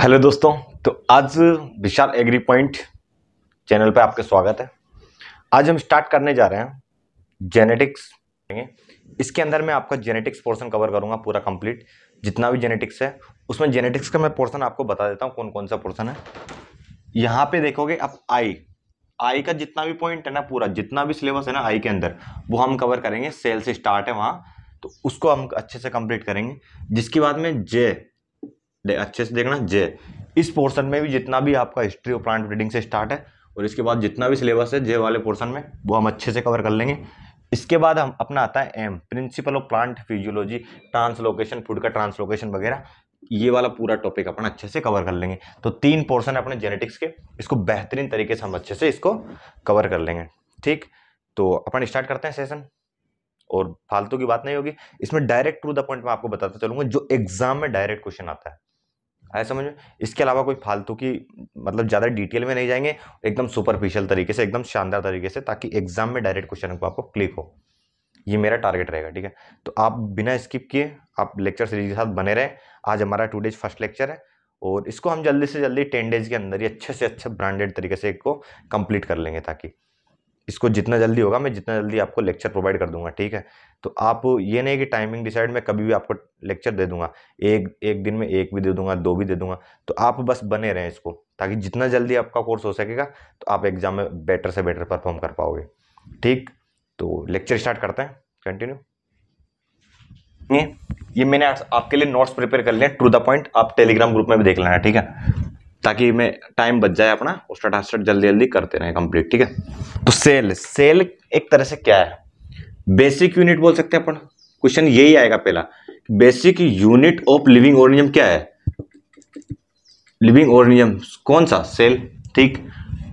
hello दोस्तों तो आज विशाल एग्री पॉइंट चैनल पर आपका स्वागत है आज हम स्टार्ट करने जा रहे हैं जेनेटिक्स इसके अंदर मैं आपका जेनेटिक्स पोर्शन कवर करूंगा पूरा कंप्लीट जितना भी जेनेटिक्स है उसमें जेनेटिक्स का मैं पोर्शन आपको बता देता हूँ कौन कौन सा पोर्शन है यहाँ पे देखोगे आप आई आई का जितना भी पॉइंट है ना पूरा जितना भी सिलेबस है ना आई के अंदर वो हम कवर करेंगे सेल से स्टार्ट है वहाँ तो उसको हम अच्छे से कंप्लीट करेंगे जिसके बाद में जे अच्छे से देखना जे इस पोर्शन में भी जितना भी आपका हिस्ट्री और प्लांट ब्रीडिंग से स्टार्ट है और इसके बाद जितना भी सिलेबस है जे वाले पोर्शन में वो हम अच्छे से कवर कर लेंगे इसके बाद हम अपना आता है एम principle of plant physiology translocation food का ट्रांसलोकेशन वगैरह ये वाला पूरा टॉपिक अपन अच्छे से कवर कर लेंगे तो तीन पोर्शन अपने जेनेटिक्स के इसको बेहतरीन तरीके से हम अच्छे से इसको कवर कर लेंगे ठीक तो अपन स्टार्ट करते हैं सेशन और फालतू की बात नहीं होगी इसमें डायरेक्ट टू द पॉइंट मैं आपको बताता चलूंगा जो एग्जाम में डायरेक्ट क्वेश्चन आता है आया समझ में इसके अलावा कोई फालतू की मतलब ज़्यादा डिटेल में नहीं जाएंगे एकदम सुपरफिशियल तरीके से एकदम शानदार तरीके से ताकि एग्जाम में डायरेक्ट क्वेश्चन को आपको क्लिक हो ये मेरा टारगेट रहेगा ठीक है तो आप बिना स्किप किए आप लेक्चर सीरीज के साथ बने रहें आज हमारा टू डेज फर्स्ट लेक्चर है और इसको हम जल्दी से जल्दी टेन डेज के अंदर ही अच्छे से अच्छा ब्रांडेड तरीके से इसको कंप्लीट कर लेंगे ताकि इसको जितना जल्दी होगा मैं जितना जल्दी आपको लेक्चर प्रोवाइड कर दूंगा ठीक है तो आप ये नहीं कि टाइमिंग डिसाइड मैं कभी भी आपको लेक्चर दे दूंगा एक एक दिन में एक भी दे दूंगा दो भी दे दूंगा तो आप बस बने रहें इसको ताकि जितना जल्दी आपका कोर्स हो सकेगा तो आप एग्ज़ाम में बेटर से बेटर परफॉर्म कर पाओगे ठीक तो लेक्चर स्टार्ट करते हैं कंटिन्यू ये ये मैंने आपके लिए नोट्स प्रिपेयर कर लिए टू द पॉइंट आप टेलीग्राम ग्रुप में भी देख लेना ठीक है ताकि मैं टाइम बच जाए अपना उसका टास्टर जल्दी जल्दी करते रहें कंप्लीट ठीक है तो सेल सेल एक तरह से क्या है बेसिक यूनिट बोल सकते हैं अपन क्वेश्चन यही आएगा पहला basic unit of living organism क्या है लिविंग ऑर्गेनिज्म कौन सा सेल ठीक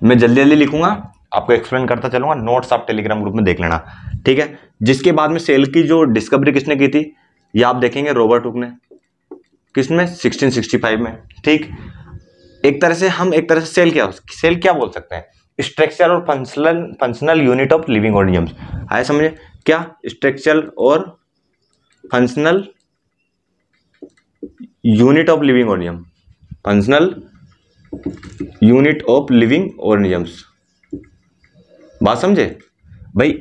मैं जल्दी जल्दी लिखूंगा आपको एक्सप्लेन करता चलूंगा नोट्स आप टेलीग्राम ग्रुप में देख लेना ठीक है जिसके बाद में सेल की जो डिस्कवरी किसने की थी ये आप देखेंगे रॉबर्ट हुक ने किसमें 1665 में ठीक एक तरह से हम एक तरह से सेल क्या सेल क्या बोल सकते हैं स्ट्रक्चर और functional functional unit of living organisms आए समझे क्या स्ट्रक्चर और functional unit of living organism functional unit of living organisms बात समझे भाई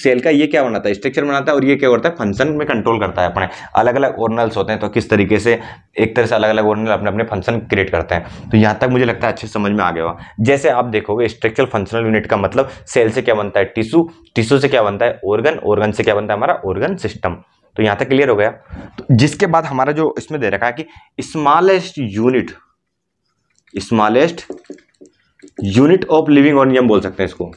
सेल का ये क्या बनाता है स्ट्रक्चर बनाता है और ये क्या करता है फंक्शन में कंट्रोल करता है अपने अलग अलग ऑर्नल्स होते हैं तो किस तरीके से एक तरह से अलग अलग ऑर्नल अपने अपने फंक्शन क्रिएट करते हैं तो यहाँ तक मुझे लगता है अच्छे समझ में आ गया जैसे आप देखोगे स्ट्रक्चर फंक्शनल यूनिट का मतलब सेल से क्या बनता है टिशू टिशू से क्या बनता है ऑर्गन ऑर्गन से क्या बनता है हमारा ऑर्गन सिस्टम तो यहाँ तक क्लियर हो गया तो जिसके बाद हमारा जो इसमें दे रखा है कि smallest unit smallest unit of living ऑर्नियम बोल सकते हैं इसको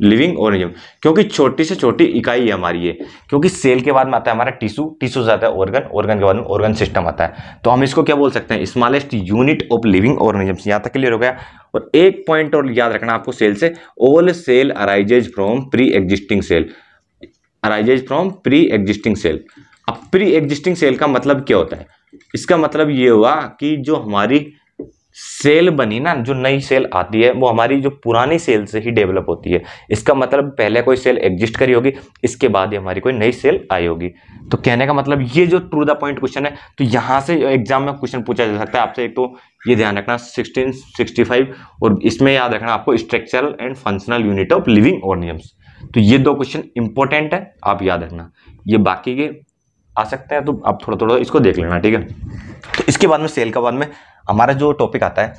लिविंग ऑर्गेनिज्म क्योंकि छोटी से छोटी इकाई है हमारी ये क्योंकि सेल के बाद में आता है हमारा टिश्यू टिश्यू से आता है ऑर्गन ऑर्गन के बाद में ऑर्गन सिस्टम आता है तो हम इसको क्या बोल सकते हैं smallest unit of living organism यहाँ तक क्लियर हो गया और एक पॉइंट और याद रखना आपको सेल से all cell arises from pre existing cell arises from pre existing cell अब प्री एग्जिस्टिंग सेल का मतलब क्या होता है इसका मतलब ये हुआ कि जो हमारी सेल बनी ना जो नई सेल आती है वो हमारी जो पुरानी सेल से ही डेवलप होती है इसका मतलब पहले कोई सेल एग्जिस्ट करी होगी इसके बाद ही हमारी कोई नई सेल आई होगी तो कहने का मतलब ये जो टू द पॉइंट क्वेश्चन है तो यहाँ से एग्जाम में क्वेश्चन पूछा जा सकता है आपसे एक तो ये ध्यान रखना सिक्सटीन सिक्सटी फाइव और इसमें याद रखना आपको structural and functional unit of living organisms तो ये दो क्वेश्चन इंपॉर्टेंट है आप याद रखना ये बाकी के आ सकते हैं तो आप थोड़ा थोड़ा इसको देख लेना ठीक है तो इसके बाद में सेल का बाद में हमारा जो टॉपिक आता है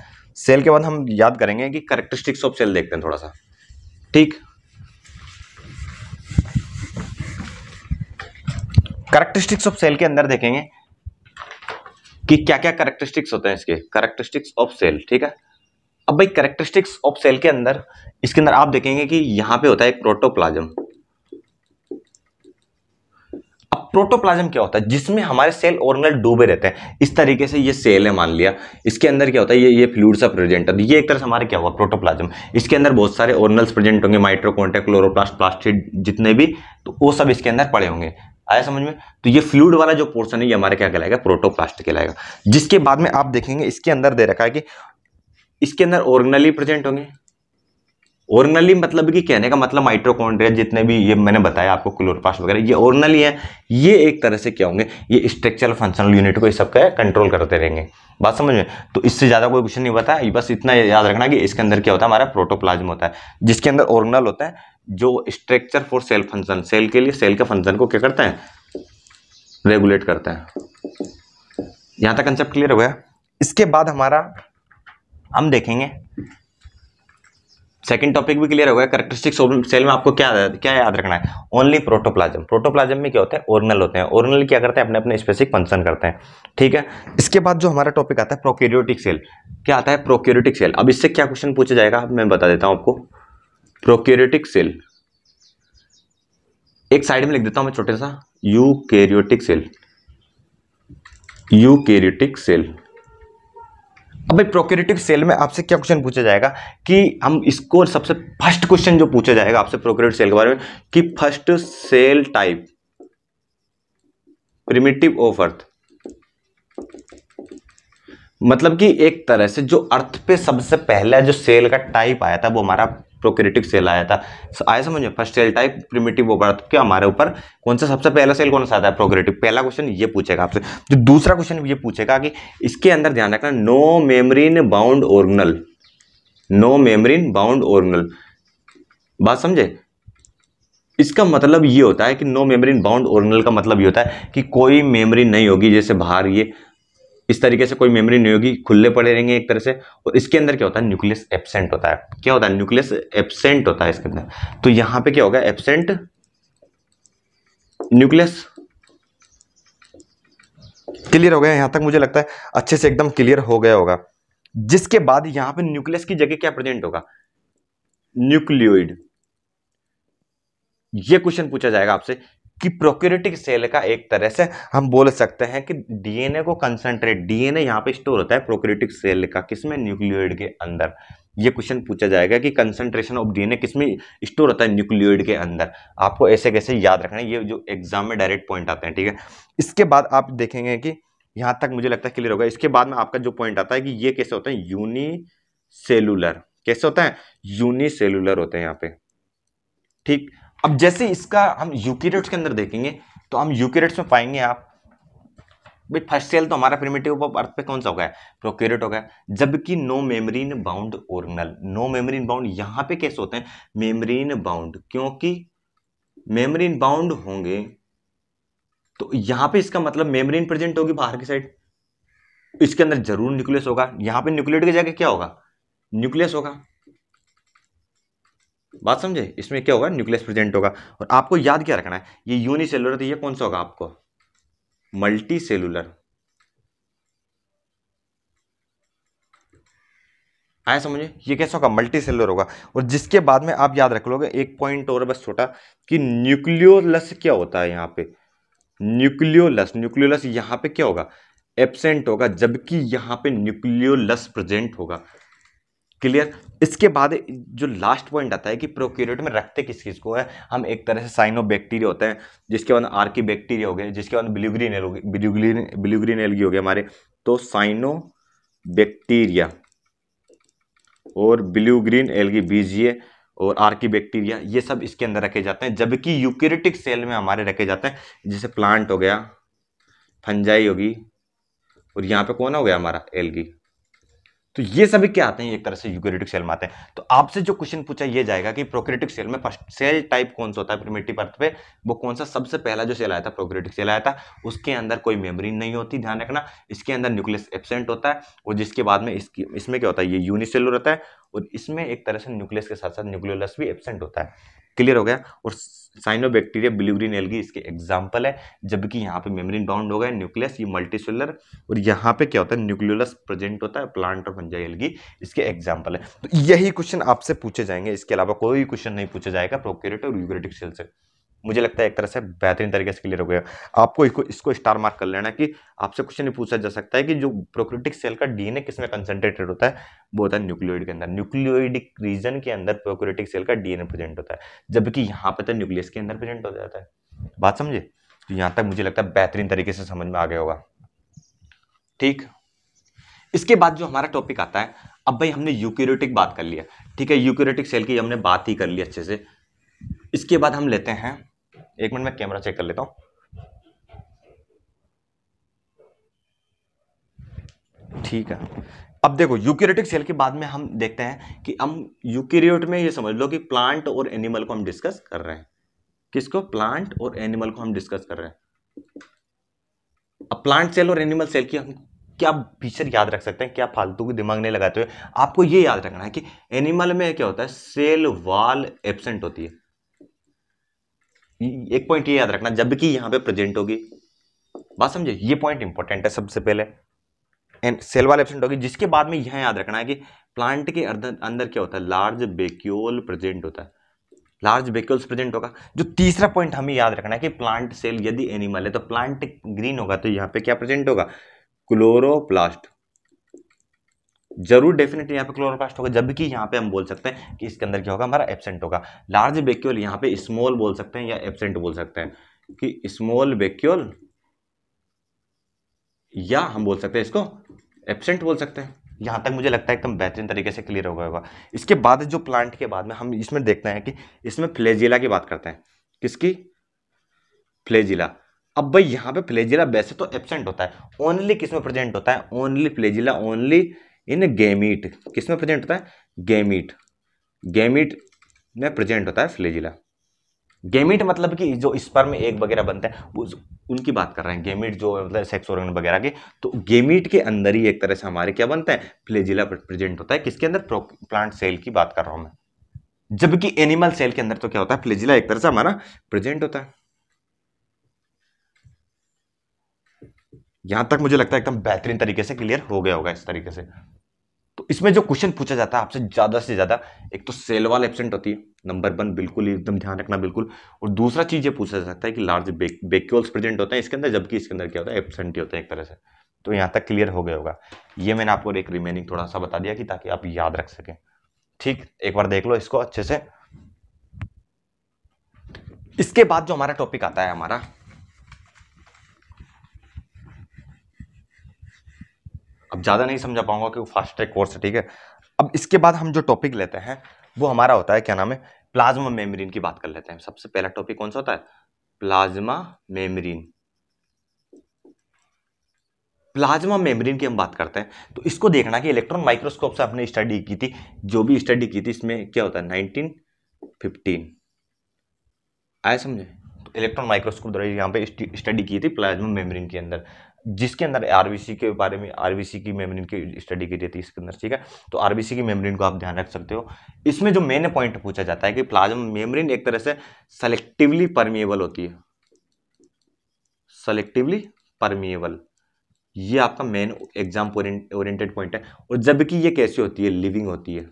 सेल के बाद हम याद करेंगे कि करेक्टरिस्टिक्स ऑफ सेल देखते हैं थोड़ा सा ठीक करेक्टरिस्टिक्स ऑफ सेल के अंदर देखेंगे कि क्या क्या करेक्टरिस्टिक्स होते हैं इसके करेक्टरिस्टिक्स ऑफ सेल ठीक है अब भाई करेक्टरिस्टिक्स ऑफ सेल के अंदर इसके अंदर आप देखेंगे कि यहां पे होता है एक प्रोटोप्लाज्म प्रोटोप्लाज्म क्या होता है जिसमें हमारे सेल ऑर्गेनल डूबे रहते हैं इस तरीके से ये सेल है मान लिया इसके अंदर क्या होता है ये ये फ्लूड सा प्रेजेंट है ये एक तरह से हमारे क्या हुआ प्रोटोप्लाज्म इसके अंदर बहुत सारे ऑर्गनल्स प्रेजेंट होंगे माइट्रोकॉन्ट्रा क्लोरोप्लास्ट प्लास्टिड जितने भी तो वो सब इसके अंदर पड़े होंगे आया समझ में तो ये फ्लूड वाला जो पोर्शन है ये हमारे क्या कहलाएगा प्रोटोप्लास्ट कहलाएगा जिसके बाद में आप देखेंगे इसके अंदर दे रखा है कि इसके अंदर ऑर्गनली प्रेजेंट होंगे ओरनली मतलब कि कहने का मतलब माइट्रोकॉन्ड्रिया जितने भी ये मैंने बताया आपको क्लोरोप्लास्ट वगैरह ये ओरनली है ये एक तरह से क्या होंगे ये स्ट्रक्चरल फंक्शनल यूनिट को इस सब का कंट्रोल करते रहेंगे बात समझ में तो इससे ज़्यादा कोई क्वेश्चन नहीं होता बस इतना याद रखना कि इसके अंदर क्या होता है हमारा प्रोटोप्लाज्म होता है जिसके अंदर ओरनल होता है जो structure for cell function cell के लिए सेल के फंक्शन को क्या करते हैं रेगुलेट करते हैं यहाँ तक कंसेप्ट क्लियर हो गया इसके बाद हमारा हम देखेंगे सेकंड टॉपिक भी क्लियर हो गया करेक्टरिस्टिक सेल में आपको क्या क्या याद रखना है ओनली प्रोटोप्लाज्म प्रोटोप्लाज्म में क्या होता है ओरनल होते हैं ओरनल क्या करते हैं अपने अपने स्पेसिफिक फंक्शन करते हैं ठीक है इसके बाद जो हमारा टॉपिक आता है प्रोक्योरियोटिक सेल क्या आता है प्रोक्योरिटिक सेल अब इससे क्या क्वेश्चन पूछा जाएगा मैं बता देता हूँ आपको प्रोक्योरिटिक सेल एक साइड में लिख देता हूँ मैं छोटे सा यूकेरियोटिक सेल यूकेरियोटिक सेल अब भाई प्रोक्योरेटिव सेल में आपसे क्या क्वेश्चन पूछा जाएगा कि हम इसको सबसे फर्स्ट क्वेश्चन जो पूछा जाएगा आपसे प्रोक्योरेटिव सेल के बारे में कि first cell type primitive of earth मतलब कि एक तरह से जो अर्थ पे सबसे पहला जो सेल का टाइप आया था वो हमारा प्रोक्रेटिक सेल आया था आया समझो फर्स्ट सेल टाइप प्रिमेटिव ओपर तो क्या हमारे ऊपर कौन सा सबसे पहला सेल कौन सा आता है प्रोक्रेटिव पहला क्वेश्चन ये पूछेगा आपसे जो दूसरा क्वेश्चन ये पूछेगा कि इसके अंदर ध्यान रखना no membrane bound organelle no membrane bound organelle बात समझे इसका मतलब ये होता है कि नो मेमरीन बाउंड ऑर्गनल का मतलब ये होता है कि कोई मेमोरी नहीं होगी जैसे बाहर ये इस तरीके से कोई मेमोरी नहीं होगी खुले पड़े रहेंगे एक तरह से और इसके अंदर क्या होता है न्यूक्लियस एबसेंट होता है क्या होता है न्यूक्लियस एबसेंट होता है इसके अंदर तो यहां पे क्या होगा एबसेंट न्यूक्लियस क्लियर हो गया यहां तक मुझे लगता है अच्छे से एकदम क्लियर हो गया होगा जिसके बाद यहां पर न्यूक्लियस की जगह क्या प्रेजेंट होगा न्यूक्लियोइड ये क्वेश्चन पूछा जाएगा आपसे कि प्रोक्यूरेटिक सेल का एक तरह से हम बोल सकते हैं कि डीएनए को कंसंट्रेट डीएनए यहाँ पे स्टोर होता है प्रोक्यूरेटिक सेल का किसमें न्यूक्लियोइड के अंदर ये क्वेश्चन पूछा जाएगा कि कंसंट्रेशन ऑफ डीएनए किसमें स्टोर होता है न्यूक्लियोइड के अंदर आपको ऐसे कैसे याद रखना है ये जो एग्जाम में डायरेक्ट पॉइंट आते हैं ठीक है इसके बाद आप देखेंगे कि यहाँ तक मुझे लगता है क्लियर होगा इसके बाद में आपका जो पॉइंट आता है कि ये कैसे होते हैं यूनी सेलुलर कैसे होता है यूनिसेलुलर होते हैं यहाँ पे ठीक अब जैसे इसका हम यूकेरेट्स के अंदर देखेंगे तो हम यूकेरेट्स में पाएंगे आप भाई फर्स्ट सेल तो हमारा प्रिमेटिव ऑफ अर्थ पे कौन सा होगा प्रोक्यूरेट जबकि no membrane bound original no membrane bound यहाँ पे कैसे होते हैं मेमरीन बाउंड क्योंकि मेमरीन बाउंड होंगे तो यहाँ पे इसका मतलब मेमरीन प्रेजेंट होगी बाहर की साइड इसके अंदर जरूर न्यूक्लियस होगा यहाँ पे न्यूक्लियट की जगह क्या होगा न्यूक्लियस होगा बात समझे इसमें क्या होगा न्यूक्लियस प्रेजेंट होगा और आपको याद क्या रखना है ये यूनिसेलुलर तो ये कौन सा होगा आपको मल्टी सेलुलर आया समझे ये कैसा होगा मल्टी सेलुलर होगा और जिसके बाद में आप याद रख लोगे एक पॉइंट और बस छोटा कि न्यूक्लियोलस क्या होता है यहाँ पे न्यूक्लियोलस न्यूक्लियोलस यहाँ पे क्या होगा एबसेंट होगा जबकि यहाँ पे न्यूक्लियोलस प्रेजेंट होगा क्लियर इसके बाद जो लास्ट पॉइंट आता है कि प्रोक्यूरेट में रखते किस किस को है हम एक तरह से साइनो बैक्टीरिया होते हैं जिसके बाद आर्की बैक्टीरिया हो गए जिसके बाद ब्लूग्रीन एल हो गए ब्लूग्रीन ब्लूग्रीन एलगी हो गए हमारे तो साइनो बैक्टीरिया और ब्लू ग्रीन एलगी बीजीए और आर्की बैक्टीरिया ये सब इसके अंदर रखे जाते हैं जबकि यूक्यूरेटिक सेल में हमारे रखे जाते हैं जैसे प्लांट हो गया फंजाई होगी और यहाँ पे कौन हो गया हमारा एलगी तो ये सभी क्या आते हैं एक तरह से यूक्रेटिक सेल में आते हैं तो आपसे जो क्वेश्चन पूछा ये जाएगा कि प्रोक्रेटिक सेल में फर्स्ट सेल टाइप कौन सा होता है प्रिमेटिव अर्थ पे वो कौन सा सबसे पहला जो सेल आया था प्रोक्रेटिक सेल आया था उसके अंदर कोई मेमोरी नहीं होती ध्यान रखना इसके अंदर न्यूक्लियस एबसेंट होता है और जिसके बाद में इसकी इसमें क्या होता है ये यूनिसेलुलर रहता है और इसमें एक तरह से न्यूक्लियस के साथ साथ न्यूक्लियोलस भी एबसेंट होता है क्लियर हो गया और साइनोबैक्टीरिया बिल्यूरिन एलगी इसके एग्जाम्पल है जबकि यहाँ पे मेम्ब्रेन बाउंड हो गया न्यूक्लियस ये मल्टीसेलर और यहाँ पे क्या होता है न्यूक्लियोलस प्रेजेंट होता है प्लांट और फंजाई एल्गी इसके एग्जाम्पल है तो यही क्वेश्चन आपसे पूछे जाएंगे इसके अलावा कोई क्वेश्चन नहीं पूछा जाएगा प्रोक्यूरेट और यूग्रेटिक सेल से मुझे लगता है एक तरह से बेहतरीन तरीके से क्लियर हो गया आपको इसको इसको स्टार मार्क कर लेना कि आपसे क्वेश्चन नहीं पूछा जा सकता है कि जो प्रोक्रिटिक सेल का डीएनए किसमें कंसंट्रेटेड होता है वो होता है न्यूक्लियोइड के अंदर न्यूक्लियोइडिक रीजन के अंदर प्रोक्रिटिक सेल का डीएनए प्रेजेंट होता है जबकि यहाँ पर तो न्यूक्लियस के अंदर प्रेजेंट हो जाता है बात समझे तो यहाँ तक मुझे लगता है बेहतरीन तरीके से समझ में आ गया होगा ठीक इसके बाद जो हमारा टॉपिक आता है अब भाई हमने यूक्यूरेटिक बात कर लिया ठीक है यूक्यूरेटिक सेल की हमने बात ही कर ली अच्छे से इसके बाद हम लेते हैं एक मिनट में कैमरा चेक कर लेता हूँ ठीक है अब देखो यूकेरियोटिक सेल के बाद में हम देखते हैं कि हम यूकेरियोट में ये समझ लो कि प्लांट और एनिमल को हम डिस्कस कर रहे हैं किसको प्लांट और एनिमल को हम डिस्कस कर रहे हैं अब प्लांट सेल और एनिमल सेल की हम क्या फीचर याद रख सकते हैं क्या फालतू के दिमाग नहीं लगाते हुए आपको ये याद रखना है कि एनिमल में क्या होता है सेल वाल एबसेंट होती है एक पॉइंट ये याद रखना जबकि यहां पे प्रेजेंट होगी बात समझे ये पॉइंट इंपॉर्टेंट है सबसे पहले एंड सेल वाले एबसेंट होगी जिसके बाद में यह याद रखना है कि प्लांट के अंदर क्या होता है लार्ज बेक्यूल प्रेजेंट होता है लार्ज बेक्यूल्स प्रेजेंट होगा जो तीसरा पॉइंट हमें याद रखना है कि प्लांट सेल यदि एनिमल है तो प्लांट ग्रीन होगा तो यहाँ पे क्या प्रेजेंट होगा क्लोरोप्लास्ट जरूर डेफिनेटली यहाँ पे क्लोरोप्लास्ट होगा जबकि यहाँ पे हम बोल सकते हैं कि इसके अंदर क्या होगा हमारा एबसेंट होगा लार्ज वेक्यूल यहाँ पे स्मॉल बोल सकते हैं या एबसेंट बोल सकते हैं कि स्मॉल वेक्यूल या हम बोल सकते हैं इसको एबसेंट बोल सकते हैं यहाँ तक मुझे लगता है एकदम बेहतरीन तरीके से क्लियर हो गया होगा इसके बाद जो प्लांट के बाद में हम इसमें देखते हैं कि इसमें फ्लेजिला की बात करते हैं किसकी फ्लेजिला अब भाई यहाँ पे फ्लेजिला वैसे तो एबसेंट होता है ओनली किसमें प्रेजेंट होता है only flagella only in gamete किस में प्रेजेंट होता है गैमीट गैमीट में प्रेजेंट होता है फ्लेजिला गेमिट मतलब कि जो स्पर्म एक वगैरह बनता है वो उनकी बात कर रहे हैं गेमिट जो मतलब सेक्स ऑर्गन वगैरह के तो गेमिट के अंदर ही एक तरह से हमारे क्या बनता है फ्लेजिला प्रेजेंट होता है किसके अंदर प्लांट सेल की बात कर रहा हूँ मैं जबकि एनिमल सेल के अंदर तो क्या होता है फ्लेजिला एक तरह से हमारा प्रेजेंट होता है यहां तक मुझे लगता है एकदम बेहतरीन तरीके से क्लियर हो गया होगा इस तरीके से तो इसमें जो क्वेश्चन पूछा जाता है आपसे ज़्यादा से ज़्यादा एक तो सेल वाल एबसेंट होती है नंबर वन बिल्कुल एकदम ध्यान रखना बिल्कुल और दूसरा चीज़ ये पूछा जा सकता है कि लार्ज बेक्यूल्स प्रेजेंट होते हैं इसके अंदर जबकि इसके अंदर क्या होता है एबसेंट ही होते हैं एक तरह से तो यहाँ तक क्लियर हो गया होगा ये मैंने आपको एक रिमेनिंग थोड़ा सा बता दिया कि ताकि आप याद रख सकें ठीक एक बार देख लो इसको अच्छे से इसके बाद जो हमारा टॉपिक आता है हमारा अब ज़्यादा नहीं समझा पाऊंगा वो फास्ट ट्रैक कोर्स है ठीक है अब इसके बाद हम जो टॉपिक लेते हैं वो हमारा होता है क्या नाम है प्लाज्मा मेमरीन की बात कर लेते हैं सबसे पहला टॉपिक कौन सा होता है प्लाज्मा मेमरीन प्लाज्मा मेम्ब्रेन की हम बात करते हैं तो इसको देखना कि इलेक्ट्रॉन माइक्रोस्कोप से आपने स्टडी की थी जो भी स्टडी की थी इसमें क्या होता है 1915 आया समझे तो इलेक्ट्रॉन माइक्रोस्कोप द्वारा यहाँ पे स्टडी की थी प्लाज्मा मेम्ब्रेन के अंदर जिसके अंदर आरबीसी के बारे में आरबीसी की मेम्ब्रेन की स्टडी की जाती है इसके अंदर ठीक है तो आरबीसी की मेम्ब्रेन को आप ध्यान रख सकते हो इसमें जो मेन पॉइंट पूछा जाता है कि प्लाज्मा मेम्ब्रेन एक तरह से सेलेक्टिवली परमिएबल होती है सेलेक्टिवली परमिएबल ये आपका मेन एग्जाम ओरिएंटेड पॉइंट है और जबकि ये कैसी होती है लिविंग होती है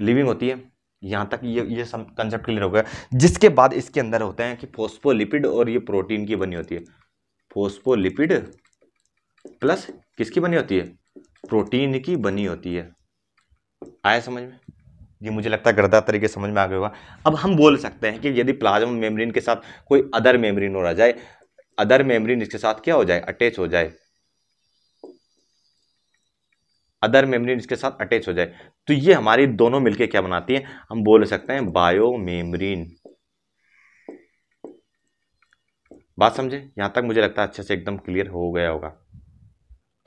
लिविंग होती है यहां तक ये ये कंसेप्ट क्लियर हो गया जिसके बाद इसके अंदर होते हैं कि फोस्फोलिपिड और ये प्रोटीन की बनी होती है फोस्फोलिपिड प्लस किसकी बनी होती है प्रोटीन की बनी होती है आया समझ में ये मुझे लगता है गर्दा तरीके समझ में आ गया होगा अब हम बोल सकते हैं कि यदि प्लाज्मा मेम्ब्रेन के साथ कोई अदर मेम्ब्रेन हो रहा जाए अदर मेम्ब्रेन इसके साथ क्या हो जाए अटैच हो जाए अदर मेम्ब्रेन इसके साथ अटैच हो जाए तो ये हमारी दोनों मिलके क्या बनाती है हम बोल सकते हैं बायो मेम्ब्रेन बात समझे यहाँ तक मुझे लगता है अच्छे से एकदम क्लियर हो गया होगा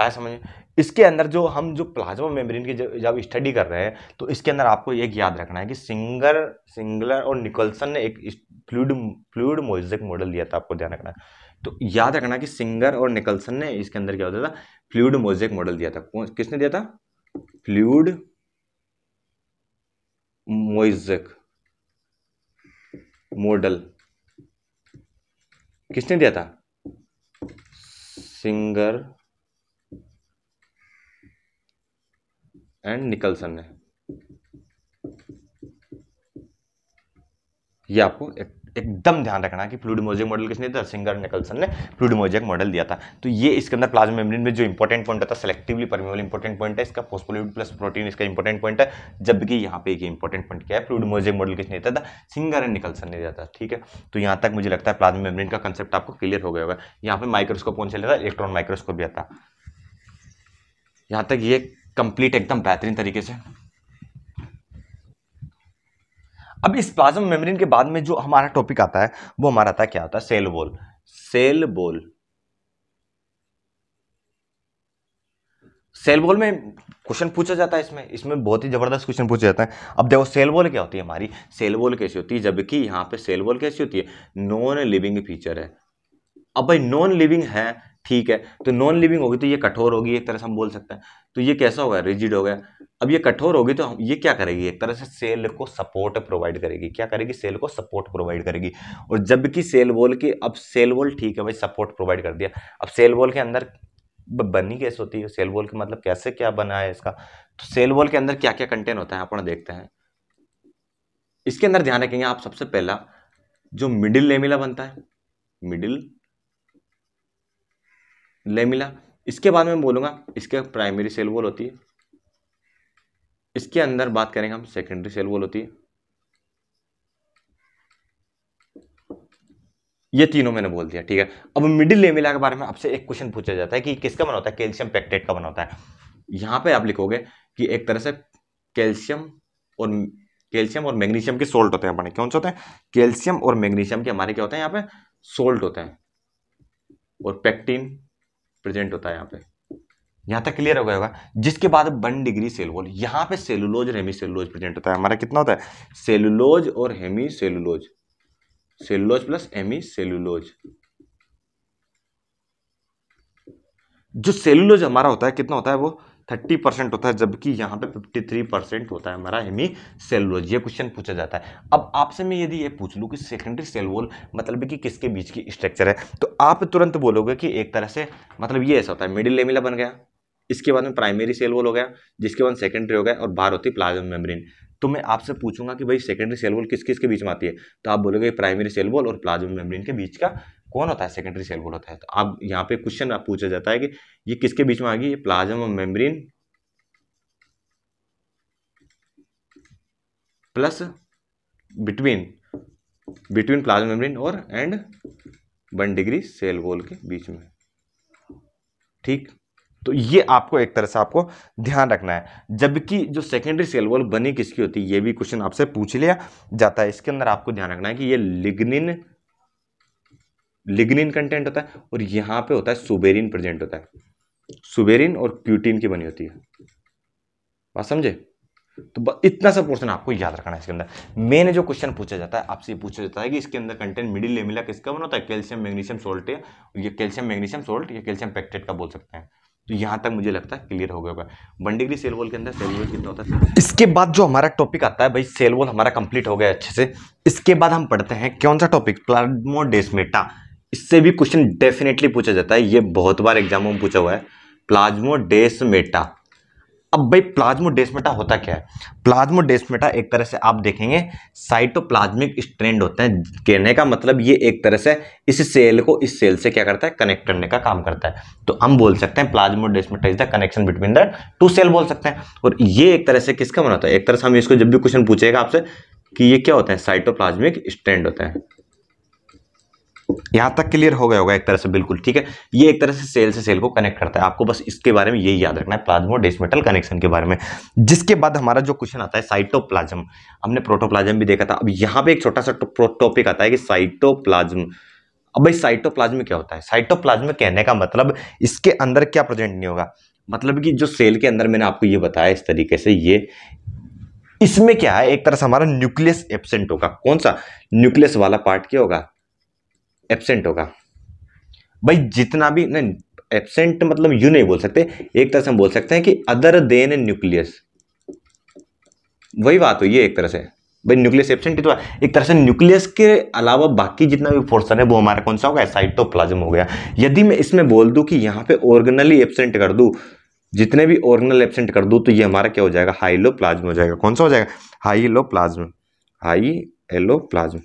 आया समझ इसके अंदर जो हम जो प्लाज्मा मेम्ब्रेन की जब जब स्टडी कर रहे हैं तो इसके अंदर आपको एक याद रखना है कि सिंगर सिंगलर और निकोलसन ने एक फ्लूड फ्लूड मोजिक मॉडल दिया था आपको ध्यान रखना तो याद रखना कि सिंगर और निकलसन ने इसके अंदर क्या होता था फ्लूड मोजिक मॉडल दिया था किसने दिया था फ्लूड मोइजिक मॉडल किसने दिया था सिंगर एंड निकलसन ने यह आपको एक एकदम ध्यान रखना कि फ्लूड मॉडल किसने दिया था सिंगर निकलसन ने फ्लूड मॉडल दिया था तो ये इसके अंदर प्लाज्मा मेम्ब्रेन में जो इंपॉर्टेंट पॉइंट होता है सेलेक्टिवली परमेबल इंपॉर्टेंट पॉइंट है इसका फोस्फोलिपिड प्लस प्रोटीन इसका इंपॉर्टेंट पॉइंट है जबकि यहाँ पे एक इंपॉर्टेंट पॉइंट क्या है फ्लूड मॉडल किसने दिया था सिंगर एंड निकलसन ने दिया था ठीक है तो यहाँ तक मुझे लगता है प्लाज्मा मेम्ब्रेन का कंसेप्ट आपको क्लियर हो गया होगा यहाँ पे माइक्रोस्कोप कौन चल था इलेक्ट्रॉन माइक्रोस्कोप भी आता यहाँ तक ये कंप्लीट एकदम बेहतरीन तरीके से अब इस प्लाज्मा मेम्ब्रेन के बाद में जो हमारा टॉपिक आता है वो हमारा आता है क्या होता है सेल बोल सेल बोल सेल बोल में क्वेश्चन पूछा जाता है इसमें इसमें बहुत ही ज़बरदस्त क्वेश्चन पूछा जाता है अब देखो सेल बोल क्या होती है हमारी सेल बोल कैसी होती है जबकि यहां पे सेल बोल कैसी होती है नॉन लिविंग फीचर है अब भाई नॉन लिविंग है ठीक है तो नॉन लिविंग होगी तो ये कठोर होगी एक तरह से हम बोल सकते हैं तो ये कैसा होगा रिजिड हो गया अब ये कठोर होगी तो ये क्या करेगी एक तरह से सेल को सपोर्ट प्रोवाइड करेगी क्या करेगी सेल को सपोर्ट प्रोवाइड करेगी और जबकि सेल वॉल की अब सेल वॉल ठीक है भाई सपोर्ट प्रोवाइड कर दिया अब सेल वॉल के अंदर बनी कैसे होती है सेल वॉल के मतलब कैसे क्या बना है इसका तो सेल वॉल के अंदर क्या क्या कंटेंट होता है अपन देखते हैं इसके अंदर ध्यान रखेंगे आप सबसे पहला जो मिडिल लेमिला बनता है मिडिल लेमिला इसके बाद में बोलूँगा इसके प्राइमरी सेल वॉल होती है इसके अंदर बात करेंगे हम सेकेंडरी सेल वॉल होती है ये तीनों मैंने बोल दिया ठीक है अब मिडिल लेमिला के बारे में आपसे एक क्वेश्चन पूछा जाता है कि किसका बना होता है कैल्शियम पैक्टेट का बना होता है यहाँ पे आप लिखोगे कि एक तरह से कैल्शियम और कैल्शियम और मैग्नीशियम के सोल्ट होते हैं हमारे कौन से होते हैं कैल्शियम और मैग्नीशियम के हमारे क्या होते हैं यहाँ पे सोल्ट होते हैं और पेक्टिन प्रेजेंट होता है यहाँ पे यहाँ तक क्लियर हो गया होगा जिसके बाद वन डिग्री सेलवोल यहाँ पे सेलुलोज और हेमी सेलुलोज प्रेजेंट होता है हमारा कितना होता है सेलुलोज और hemicellulose cellulose plus hemicellulose जो सेलुलोज हमारा होता है कितना होता है वो थर्टी परसेंट होता है जबकि यहाँ पे फिफ्टी थ्री परसेंट होता है हमारा हेमी सेलुलोज ये क्वेश्चन पूछा जाता है अब आपसे मैं यदि ये पूछ लूँ कि सेकेंडरी सेल वॉल मतलब कि किसके बीच की स्ट्रक्चर है तो आप तुरंत बोलोगे कि एक तरह से मतलब ये ऐसा होता है मिडिल लेमिला बन गया इसके बाद में प्राइमरी सेल वॉल हो गया जिसके बाद सेकेंडरी हो गया और बाहर होती प्लाज्मा मेम्ब्रेन तो मैं आपसे पूछूंगा कि भाई सेकेंडरी सेल वॉल किस किस के बीच में आती है तो आप बोलोगे प्राइमरी सेल वॉल और प्लाज्मा मेम्ब्रेन के बीच का कौन होता है सेकेंडरी सेल वॉल होता है तो आप यहाँ पे क्वेश्चन आप पूछा जाता है कि ये किसके बीच में आ गई plasma membrane plus between between plasma membrane और and one degree cell wall के बीच में ठीक तो ये आपको एक तरह से आपको ध्यान रखना है जबकि जो सेकेंडरी सेल वॉल बनी किसकी होती है ये भी क्वेश्चन आपसे पूछ लिया जाता है इसके अंदर आपको ध्यान रखना है कि ये लिग्निन लिग्निन कंटेंट होता है और यहाँ पे होता है सुबेरिन प्रेजेंट होता है सुबेरिन और क्यूटीन की बनी होती है बात समझे तो इतना सा पोर्शन आपको याद रखना है इसके अंदर मेन जो क्वेश्चन पूछा जाता है आपसे पूछा जाता है कि इसके अंदर कंटेंट मिडिल लेमिला किसका बना होता है कैल्शियम मैग्नीशियम सोल्ट या कैल्शियम मैग्नीशियम सोल्ट या कैल्शियम पैक्टेट का बोल सकते हैं तो यहां तक मुझे लगता है क्लियर हो गया होगा वन डिग्री सेल वॉल के अंदर सेल वॉल कितना होता है इसके बाद जो हमारा टॉपिक आता है भाई सेल वॉल हमारा कंप्लीट हो गया अच्छे से इसके बाद हम पढ़ते हैं कौन सा टॉपिक प्लाज्मोडेस्मेटा इससे भी क्वेश्चन डेफिनेटली पूछा जाता है ये बहुत बार एग्जामों में पूछा हुआ है प्लाज्मो डेस्मेटा अब भाई प्लाज्मो डेस्मेटा होता क्या है प्लाज्मो डेस्मेटा एक तरह से आप देखेंगे साइटोप्लाज्मिक स्ट्रेंड होते हैं कहने का मतलब ये एक तरह से इस सेल को इस सेल से क्या करता है कनेक्ट करने का काम करता है तो हम बोल सकते हैं plasmodesmata is the connection between the two cell बोल सकते हैं और ये एक तरह से किसका बनाता है एक तरह से हम इसको जब भी क्वेश्चन पूछेगा आपसे कि ये क्या होता है साइटोप्लाज्मिक स्ट्रेंड होता है यहां तक क्लियर हो गया होगा एक तरह से बिल्कुल ठीक है ये एक तरह से सेल से सेल को कनेक्ट करता है आपको बस इसके बारे में यही याद रखना है प्लाज्मो डेस्मेटल कनेक्शन के बारे में जिसके बाद हमारा जो क्वेश्चन आता है साइटोप्लाज्म हमने प्रोटोप्लाज्म भी देखा था अब यहां पे एक छोटा सा टॉपिक आता है कि साइटोप्लाज्म अब भाई साइटोप्लाज्म क्या होता है साइटोप्लाज्म कहने का मतलब इसके अंदर क्या प्रेजेंट नहीं होगा मतलब कि जो सेल के अंदर मैंने आपको ये बताया इस तरीके से ये इसमें क्या है एक तरह से हमारा न्यूक्लियस एबसेंट होगा कौन सा न्यूक्लियस वाला पार्ट क्या होगा एबसेंट होगा भाई जितना भी नहीं एबसेंट मतलब यू नहीं बोल सकते एक तरह से हम बोल सकते हैं कि अदर देन न्यूक्लियस वही बात हो ये एक तरह से भाई न्यूक्लियस एबसेंट तो एक तरह से न्यूक्लियस के अलावा बाकी जितना भी फोर्सन है वो हमारा कौन सा होगा साइटोप्लाज्म हो गया यदि मैं इसमें बोल दूं कि यहाँ पे ऑर्गनली एबसेंट कर दूँ जितने भी ऑर्गनल एबसेंट कर दूँ तो ये हमारा क्या हो जाएगा हाइलो हो जाएगा कौन सा हो जाएगा hyaloplasm hyaloplasm